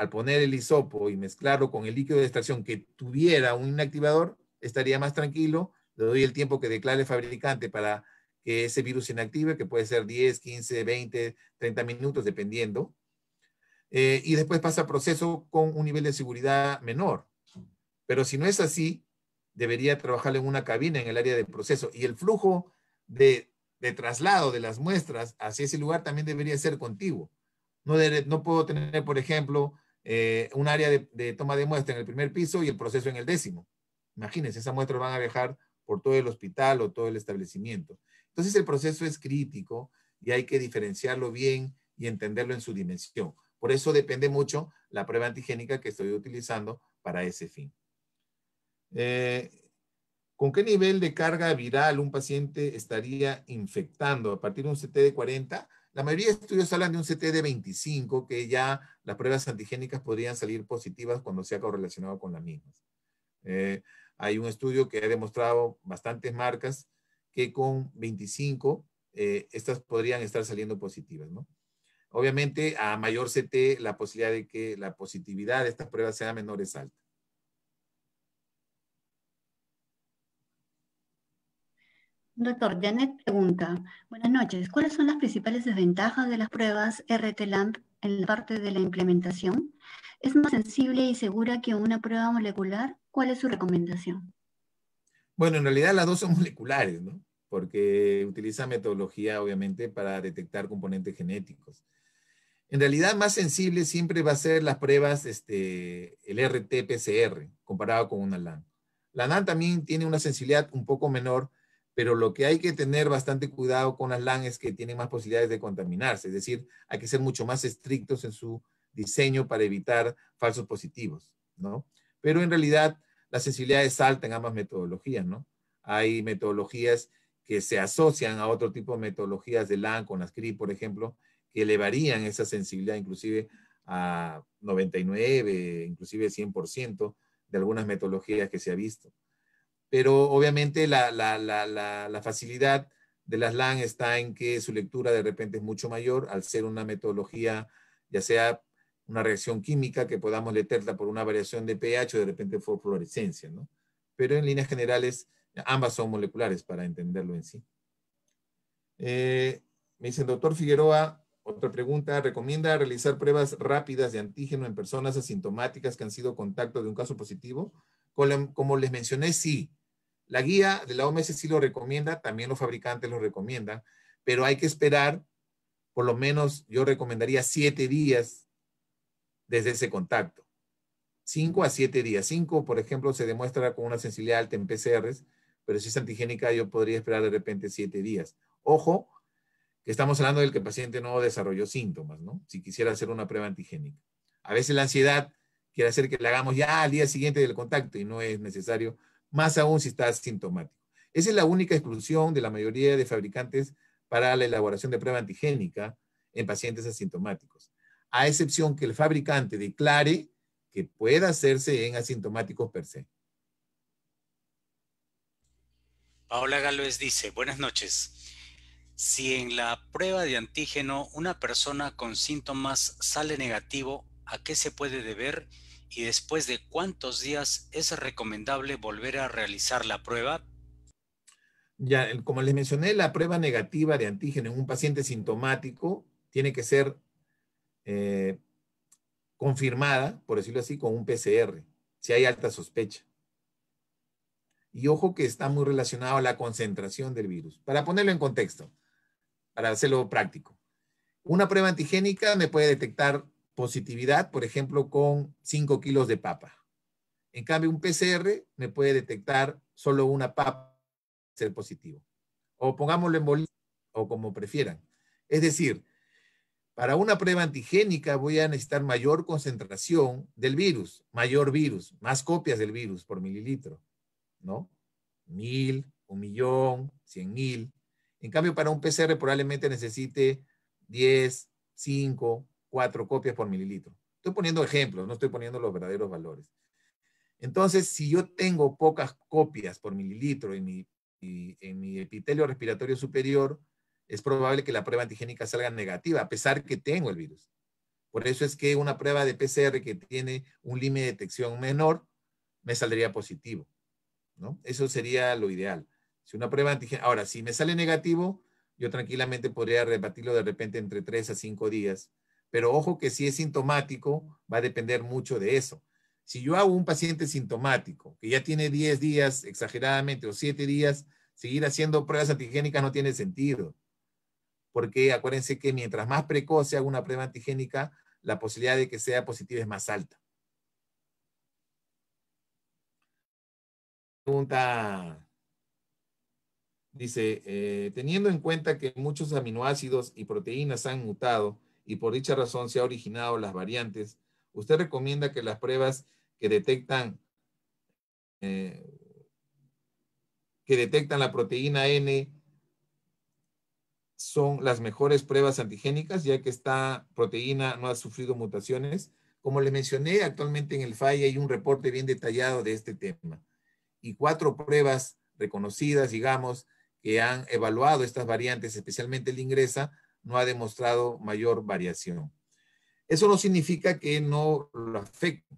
al poner el hisopo y mezclarlo con el líquido de extracción que tuviera un inactivador, estaría más tranquilo. Le doy el tiempo que declare el fabricante para que ese virus se inactive, que puede ser 10, 15, 20, 30 minutos, dependiendo. Eh, y después pasa a proceso con un nivel de seguridad menor. Pero si no es así, debería trabajar en una cabina en el área de proceso. Y el flujo de, traslado de las muestras hacia ese lugar también debería ser contiguo. no puedo tener, por ejemplo, eh, un área de, toma de muestra en el primer piso y el proceso en el décimo. Imagínense, esas muestras van a viajar por todo el hospital o todo el establecimiento. Entonces el proceso es crítico y hay que diferenciarlo bien y entenderlo en su dimensión. Por eso depende mucho la prueba antigénica que estoy utilizando para ese fin. Eh, ¿Con qué nivel de carga viral un paciente estaría infectando a partir de un CT de 40? La mayoría de estudios hablan de un CT de 25, que ya las pruebas antigénicas podrían salir positivas cuando se ha correlacionado con las mismas. Eh, hay un estudio que ha demostrado bastantes marcas que con 25 eh, estas podrían estar saliendo positivas, ¿no? Obviamente, a mayor CT, la posibilidad de que la positividad de estas pruebas sea menor es alta. Doctor, Janet pregunta, buenas noches, ¿cuáles son las principales desventajas de las pruebas RT-LAMP en la parte de la implementación? ¿Es más sensible y segura que una prueba molecular? ¿Cuál es su recomendación? Bueno, en realidad las dos son moleculares, ¿no? Porque utiliza metodología, obviamente, para detectar componentes genéticos. En realidad, más sensible siempre va a ser las pruebas, este, el RT-PCR, comparado con una LAMP. La LAMP también tiene una sensibilidad un poco menor, pero lo que hay que tener bastante cuidado con las LAN es que tienen más posibilidades de contaminarse, es decir, hay que ser mucho más estrictos en su diseño para evitar falsos positivos, ¿no? Pero en realidad la sensibilidad es alta en ambas metodologías, ¿no? Hay metodologías que se asocian a otro tipo de metodologías de LAN con las CRI, por ejemplo, que elevarían esa sensibilidad inclusive a 99, inclusive 100% de algunas metodologías que se ha visto pero obviamente la, la, la, la, facilidad de las LAN está en que su lectura de repente es mucho mayor al ser una metodología, ya sea una reacción química que podamos leerla por una variación de pH o de repente por fluorescencia, ¿no? Pero en líneas generales, ambas son moleculares para entenderlo en sí. Eh, me el doctor Figueroa, otra pregunta, ¿recomienda realizar pruebas rápidas de antígeno en personas asintomáticas que han sido contacto de un caso positivo? Como les mencioné, sí, la guía de la OMS sí lo recomienda, también los fabricantes lo recomiendan, pero hay que esperar, por lo menos yo recomendaría siete días desde ese contacto. Cinco a siete días. Cinco, por ejemplo, se demuestra con una sensibilidad alta en PCRs, pero si es antigénica yo podría esperar de repente siete días. Ojo, que estamos hablando del que el paciente no desarrolló síntomas, ¿no? Si quisiera hacer una prueba antigénica. A veces la ansiedad quiere hacer que la hagamos ya al día siguiente del contacto y no es necesario más aún si está asintomático. Esa es la única exclusión de la mayoría de fabricantes para la elaboración de prueba antigénica en pacientes asintomáticos, a excepción que el fabricante declare que pueda hacerse en asintomáticos per se. Paola Galvez dice, buenas noches. Si en la prueba de antígeno una persona con síntomas sale negativo, ¿a qué se puede deber? y después de cuántos días es recomendable volver a realizar la prueba? Ya, como les mencioné, la prueba negativa de antígeno en un paciente sintomático tiene que ser eh, confirmada, por decirlo así, con un PCR, si hay alta sospecha. Y ojo que está muy relacionado a la concentración del virus. Para ponerlo en contexto, para hacerlo práctico. Una prueba antigénica me puede detectar positividad, por ejemplo, con 5 kilos de papa. En cambio, un PCR me puede detectar solo una papa ser positivo. O pongámoslo en bolígrafo, o como prefieran. Es decir, para una prueba antigénica voy a necesitar mayor concentración del virus, mayor virus, más copias del virus por mililitro, ¿no? Mil, un millón, cien mil. En cambio, para un PCR probablemente necesite 10, 5, cuatro copias por mililitro. Estoy poniendo ejemplos, no estoy poniendo los verdaderos valores. Entonces, si yo tengo pocas copias por mililitro en mi, en mi epitelio respiratorio superior, es probable que la prueba antigénica salga negativa, a pesar que tengo el virus. Por eso es que una prueba de PCR que tiene un límite de detección menor me saldría positivo. ¿no? Eso sería lo ideal. Si una prueba antigénica, ahora, si me sale negativo, yo tranquilamente podría repartirlo de repente entre 3 a 5 días pero ojo que si es sintomático, va a depender mucho de eso. Si yo hago un paciente sintomático que ya tiene 10 días exageradamente o 7 días, seguir haciendo pruebas antigénicas no tiene sentido. Porque acuérdense que mientras más precoz se haga una prueba antigénica, la posibilidad de que sea positiva es más alta. Pregunta. Dice, eh, teniendo en cuenta que muchos aminoácidos y proteínas han mutado, y por dicha razón se han originado las variantes, usted recomienda que las pruebas que detectan, eh, que detectan la proteína N son las mejores pruebas antigénicas, ya que esta proteína no ha sufrido mutaciones. Como le mencioné, actualmente en el FAI hay un reporte bien detallado de este tema y cuatro pruebas reconocidas, digamos, que han evaluado estas variantes, especialmente el ingresa, no ha demostrado mayor variación. Eso no significa que no lo afecte.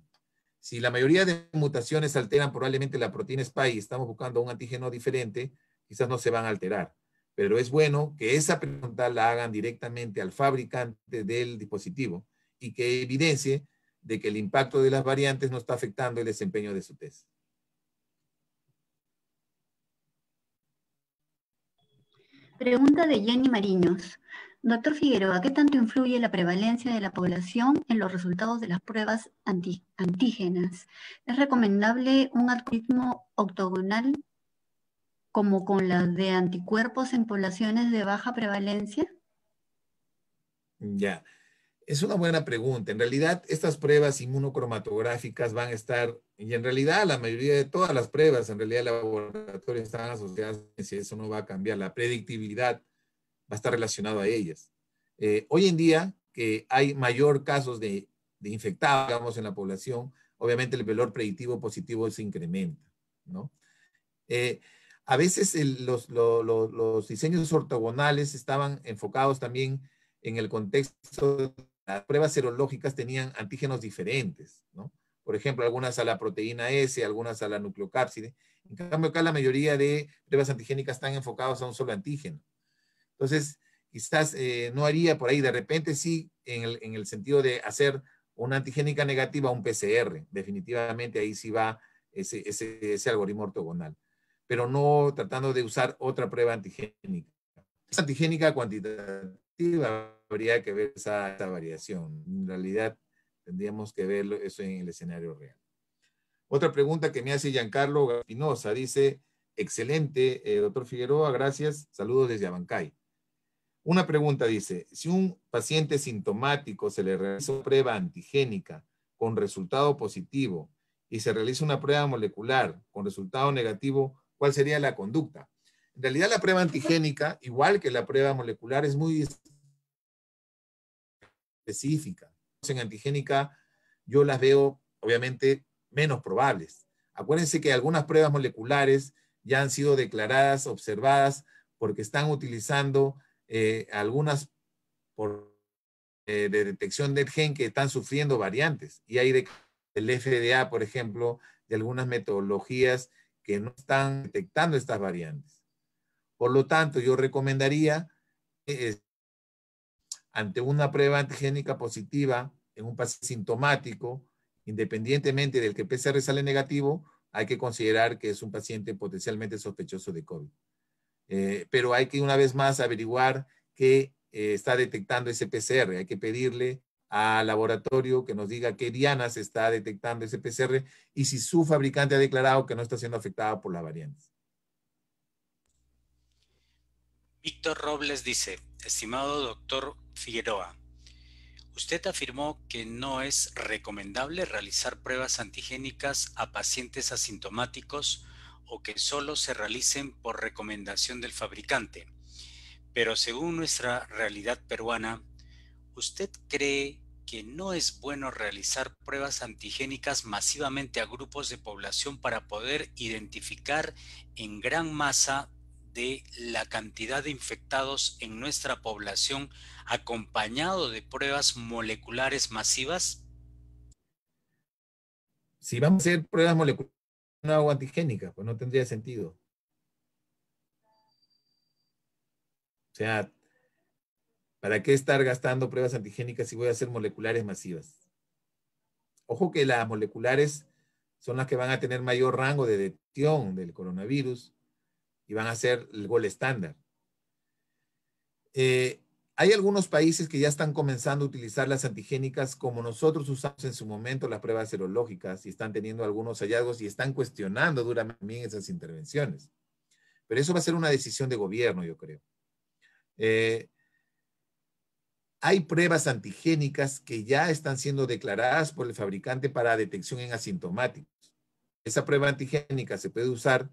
Si la mayoría de mutaciones alteran probablemente la proteína SPY y estamos buscando un antígeno diferente, quizás no se van a alterar. Pero es bueno que esa pregunta la hagan directamente al fabricante del dispositivo y que evidencie de que el impacto de las variantes no está afectando el desempeño de su test. Pregunta de Jenny Mariños. Doctor Figueroa, ¿qué tanto influye la prevalencia de la población en los resultados de las pruebas antígenas? ¿Es recomendable un algoritmo octogonal como con las de anticuerpos en poblaciones de baja prevalencia? Ya, es una buena pregunta. En realidad, estas pruebas inmunocromatográficas van a estar, y en realidad la mayoría de todas las pruebas, en realidad laboratorio están asociadas, si eso no va a cambiar, la predictibilidad va a estar relacionado a ellas. Eh, hoy en día, que hay mayor casos de, infectados, digamos, en la población, obviamente el valor predictivo positivo se incrementa, ¿no? Eh, a veces los, diseños ortogonales estaban enfocados también en el contexto, de las pruebas serológicas tenían antígenos diferentes, ¿no? Por ejemplo, algunas a la proteína S, algunas a la nucleocápside. En cambio, acá la mayoría de pruebas antigénicas están enfocadas a un solo antígeno. Entonces, quizás eh, no haría por ahí, de repente sí, en el, sentido de hacer una antigénica negativa a un PCR, definitivamente ahí sí va ese, algoritmo ortogonal, pero no tratando de usar otra prueba antigénica. antigénica cuantitativa, habría que ver esa, variación. En realidad, tendríamos que ver eso en el escenario real. Otra pregunta que me hace Giancarlo Espinosa, dice, excelente, eh, doctor Figueroa, gracias, saludos desde Abancay. Una pregunta dice, si un paciente sintomático se le realiza una prueba antigénica con resultado positivo y se realiza una prueba molecular con resultado negativo, ¿cuál sería la conducta? En realidad la prueba antigénica, igual que la prueba molecular, es muy específica. En antigénica yo las veo, obviamente, menos probables. Acuérdense que algunas pruebas moleculares ya han sido declaradas, observadas, porque están utilizando eh, algunas por, eh, de detección del gen que están sufriendo variantes. Y hay de, del FDA, por ejemplo, de algunas metodologías que no están detectando estas variantes. Por lo tanto, yo recomendaría eh, ante una prueba antigénica positiva en un paciente sintomático, independientemente del que PCR sale negativo, hay que considerar que es un paciente potencialmente sospechoso de COVID. Eh, pero hay que una vez más averiguar qué eh, está detectando ese PCR. Hay que pedirle al laboratorio que nos diga qué se está detectando ese PCR y si su fabricante ha declarado que no está siendo afectada por la variante. Víctor Robles dice, estimado doctor Figueroa, usted afirmó que no es recomendable realizar pruebas antigénicas a pacientes asintomáticos o que solo se realicen por recomendación del fabricante. Pero según nuestra realidad peruana, ¿usted cree que no es bueno realizar pruebas antigénicas masivamente a grupos de población para poder identificar en gran masa de la cantidad de infectados en nuestra población acompañado de pruebas moleculares masivas? Si vamos a hacer pruebas moleculares una agua antigénica, pues no tendría sentido. O sea, ¿para qué estar gastando pruebas antigénicas si voy a hacer moleculares masivas? Ojo que las moleculares son las que van a tener mayor rango de detección del coronavirus y van a ser el gol estándar. Eh, hay algunos países que ya están comenzando a utilizar las antigénicas como nosotros usamos en su momento las pruebas serológicas y están teniendo algunos hallazgos y están cuestionando duramente esas intervenciones. Pero eso va a ser una decisión de gobierno, yo creo. Eh, hay pruebas antigénicas que ya están siendo declaradas por el fabricante para detección en asintomáticos. Esa prueba antigénica se puede usar,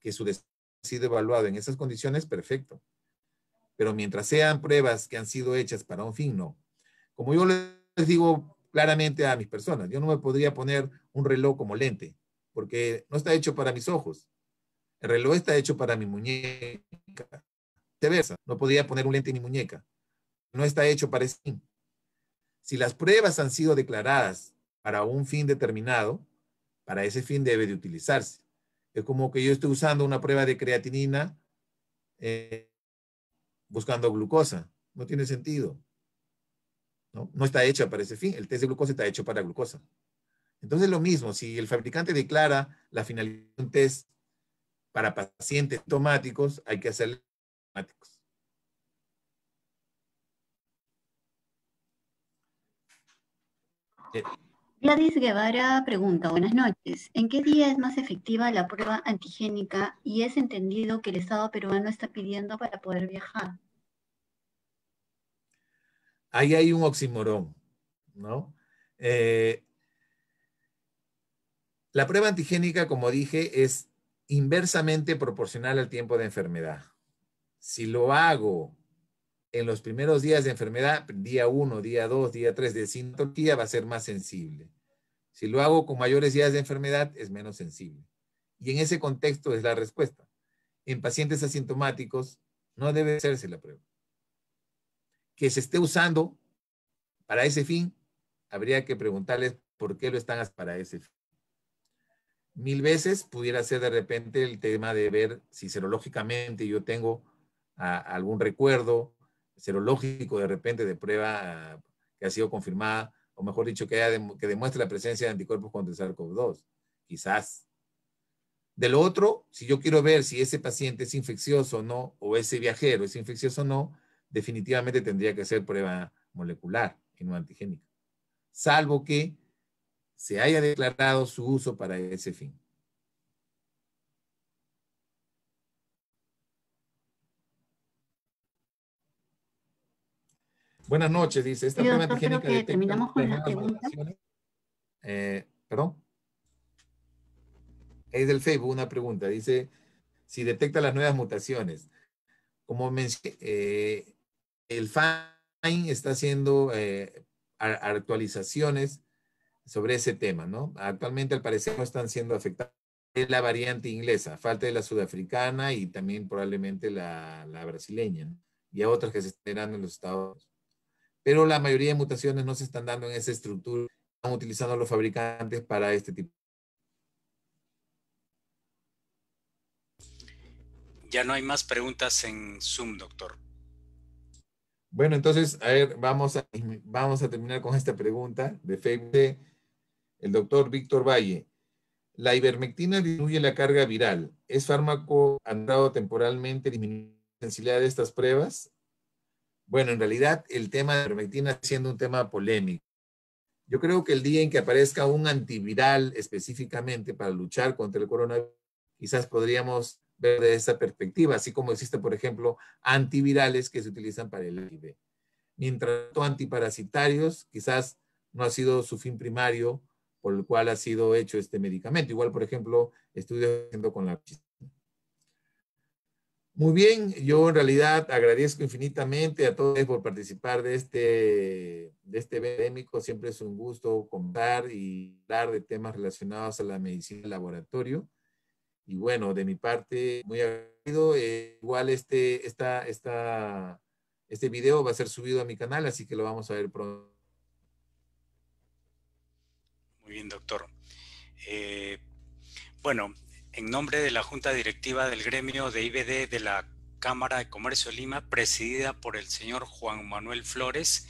que su desarrollo ha sido evaluado en esas condiciones, perfecto pero mientras sean pruebas que han sido hechas para un fin, no. Como yo les digo claramente a mis personas, yo no me podría poner un reloj como lente, porque no está hecho para mis ojos. El reloj está hecho para mi muñeca. Viceversa, no podría poner un lente en mi muñeca. No está hecho para ese fin. Si las pruebas han sido declaradas para un fin determinado, para ese fin debe de utilizarse. Es como que yo estoy usando una prueba de creatinina eh, buscando glucosa. No tiene sentido. ¿no? está hecha para ese fin. El test de glucosa está hecho para glucosa. Entonces, lo mismo, si el fabricante declara la finalidad de un test para pacientes automáticos, hay que hacer automáticos. Eh, Gladys Guevara pregunta, buenas noches. ¿En qué día es más efectiva la prueba antigénica y es entendido que el Estado peruano está pidiendo para poder viajar? Ahí hay un oximorón, ¿no? Eh, la prueba antigénica, como dije, es inversamente proporcional al tiempo de enfermedad. Si lo hago en los primeros días de enfermedad, día 1, día 2, día 3 de sintomatología, va a ser más sensible. Si lo hago con mayores días de enfermedad, es menos sensible. Y en ese contexto es la respuesta. En pacientes asintomáticos no debe hacerse la prueba. Que se esté usando para ese fin, habría que preguntarles por qué lo están haciendo para ese fin. Mil veces pudiera ser de repente el tema de ver si serológicamente yo tengo ah, algún recuerdo serológico de repente de prueba que ha sido confirmada, o mejor dicho, que, que demuestre la presencia de anticuerpos contra el SARS-CoV-2, quizás. De lo otro, si yo quiero ver si ese paciente es infeccioso o no, o ese viajero es infeccioso o no, definitivamente tendría que ser prueba molecular y no antigénica, salvo que se haya declarado su uso para ese fin. Buenas noches, dice. Esta creo terminamos con la eh, Perdón. Es del Facebook una pregunta. Dice, si detecta las nuevas mutaciones. Como mencioné, eh, el FINE está haciendo eh, actualizaciones sobre ese tema, ¿no? Actualmente al parecer no están siendo afectadas la variante inglesa, falta de la sudafricana y también probablemente la, brasileña, ¿no? y a otras que se están en los Estados Unidos pero la mayoría de mutaciones no se están dando en esa estructura, están utilizando los fabricantes para este tipo. Ya no hay más preguntas en Zoom, doctor. Bueno, entonces, a ver, vamos a, vamos a terminar con esta pregunta de Facebook, el doctor Víctor Valle. La ivermectina disminuye la carga viral. ¿Es fármaco andado temporalmente disminuye la sensibilidad de estas pruebas? Bueno, en realidad el tema de ivermectina siendo un tema polémico. Yo creo que el día en que aparezca un antiviral específicamente para luchar contra el coronavirus, quizás podríamos ver de esa perspectiva, así como existe, por ejemplo, antivirales que se utilizan para el HIV. Mientras tanto, antiparasitarios quizás no ha sido su fin primario por el cual ha sido hecho este medicamento. Igual, por ejemplo, estudios con la muy bien, yo en realidad agradezco infinitamente a todos por participar de este, de este académico. Siempre es un gusto contar y hablar de temas relacionados a la medicina laboratorio. Y bueno, de mi parte, muy agradecido. Eh, igual este, esta, esta, este video va a ser subido a mi canal, así que lo vamos a ver pronto. Muy bien, doctor. Eh, bueno, en nombre de la Junta Directiva del Gremio de IBD de la Cámara de Comercio de Lima, presidida por el señor Juan Manuel Flores,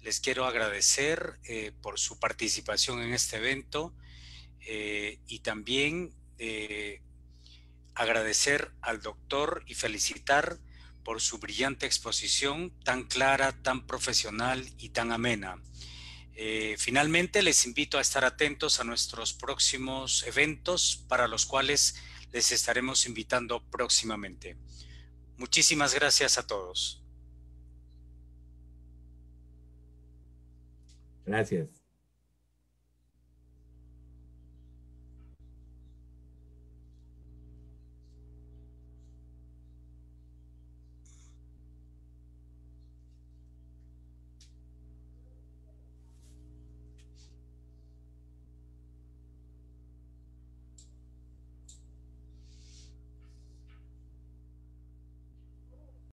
les quiero agradecer eh, por su participación en este evento eh, y también eh, agradecer al doctor y felicitar por su brillante exposición tan clara, tan profesional y tan amena. Eh, finalmente, les invito a estar atentos a nuestros próximos eventos para los cuales les estaremos invitando próximamente. Muchísimas gracias a todos. Gracias.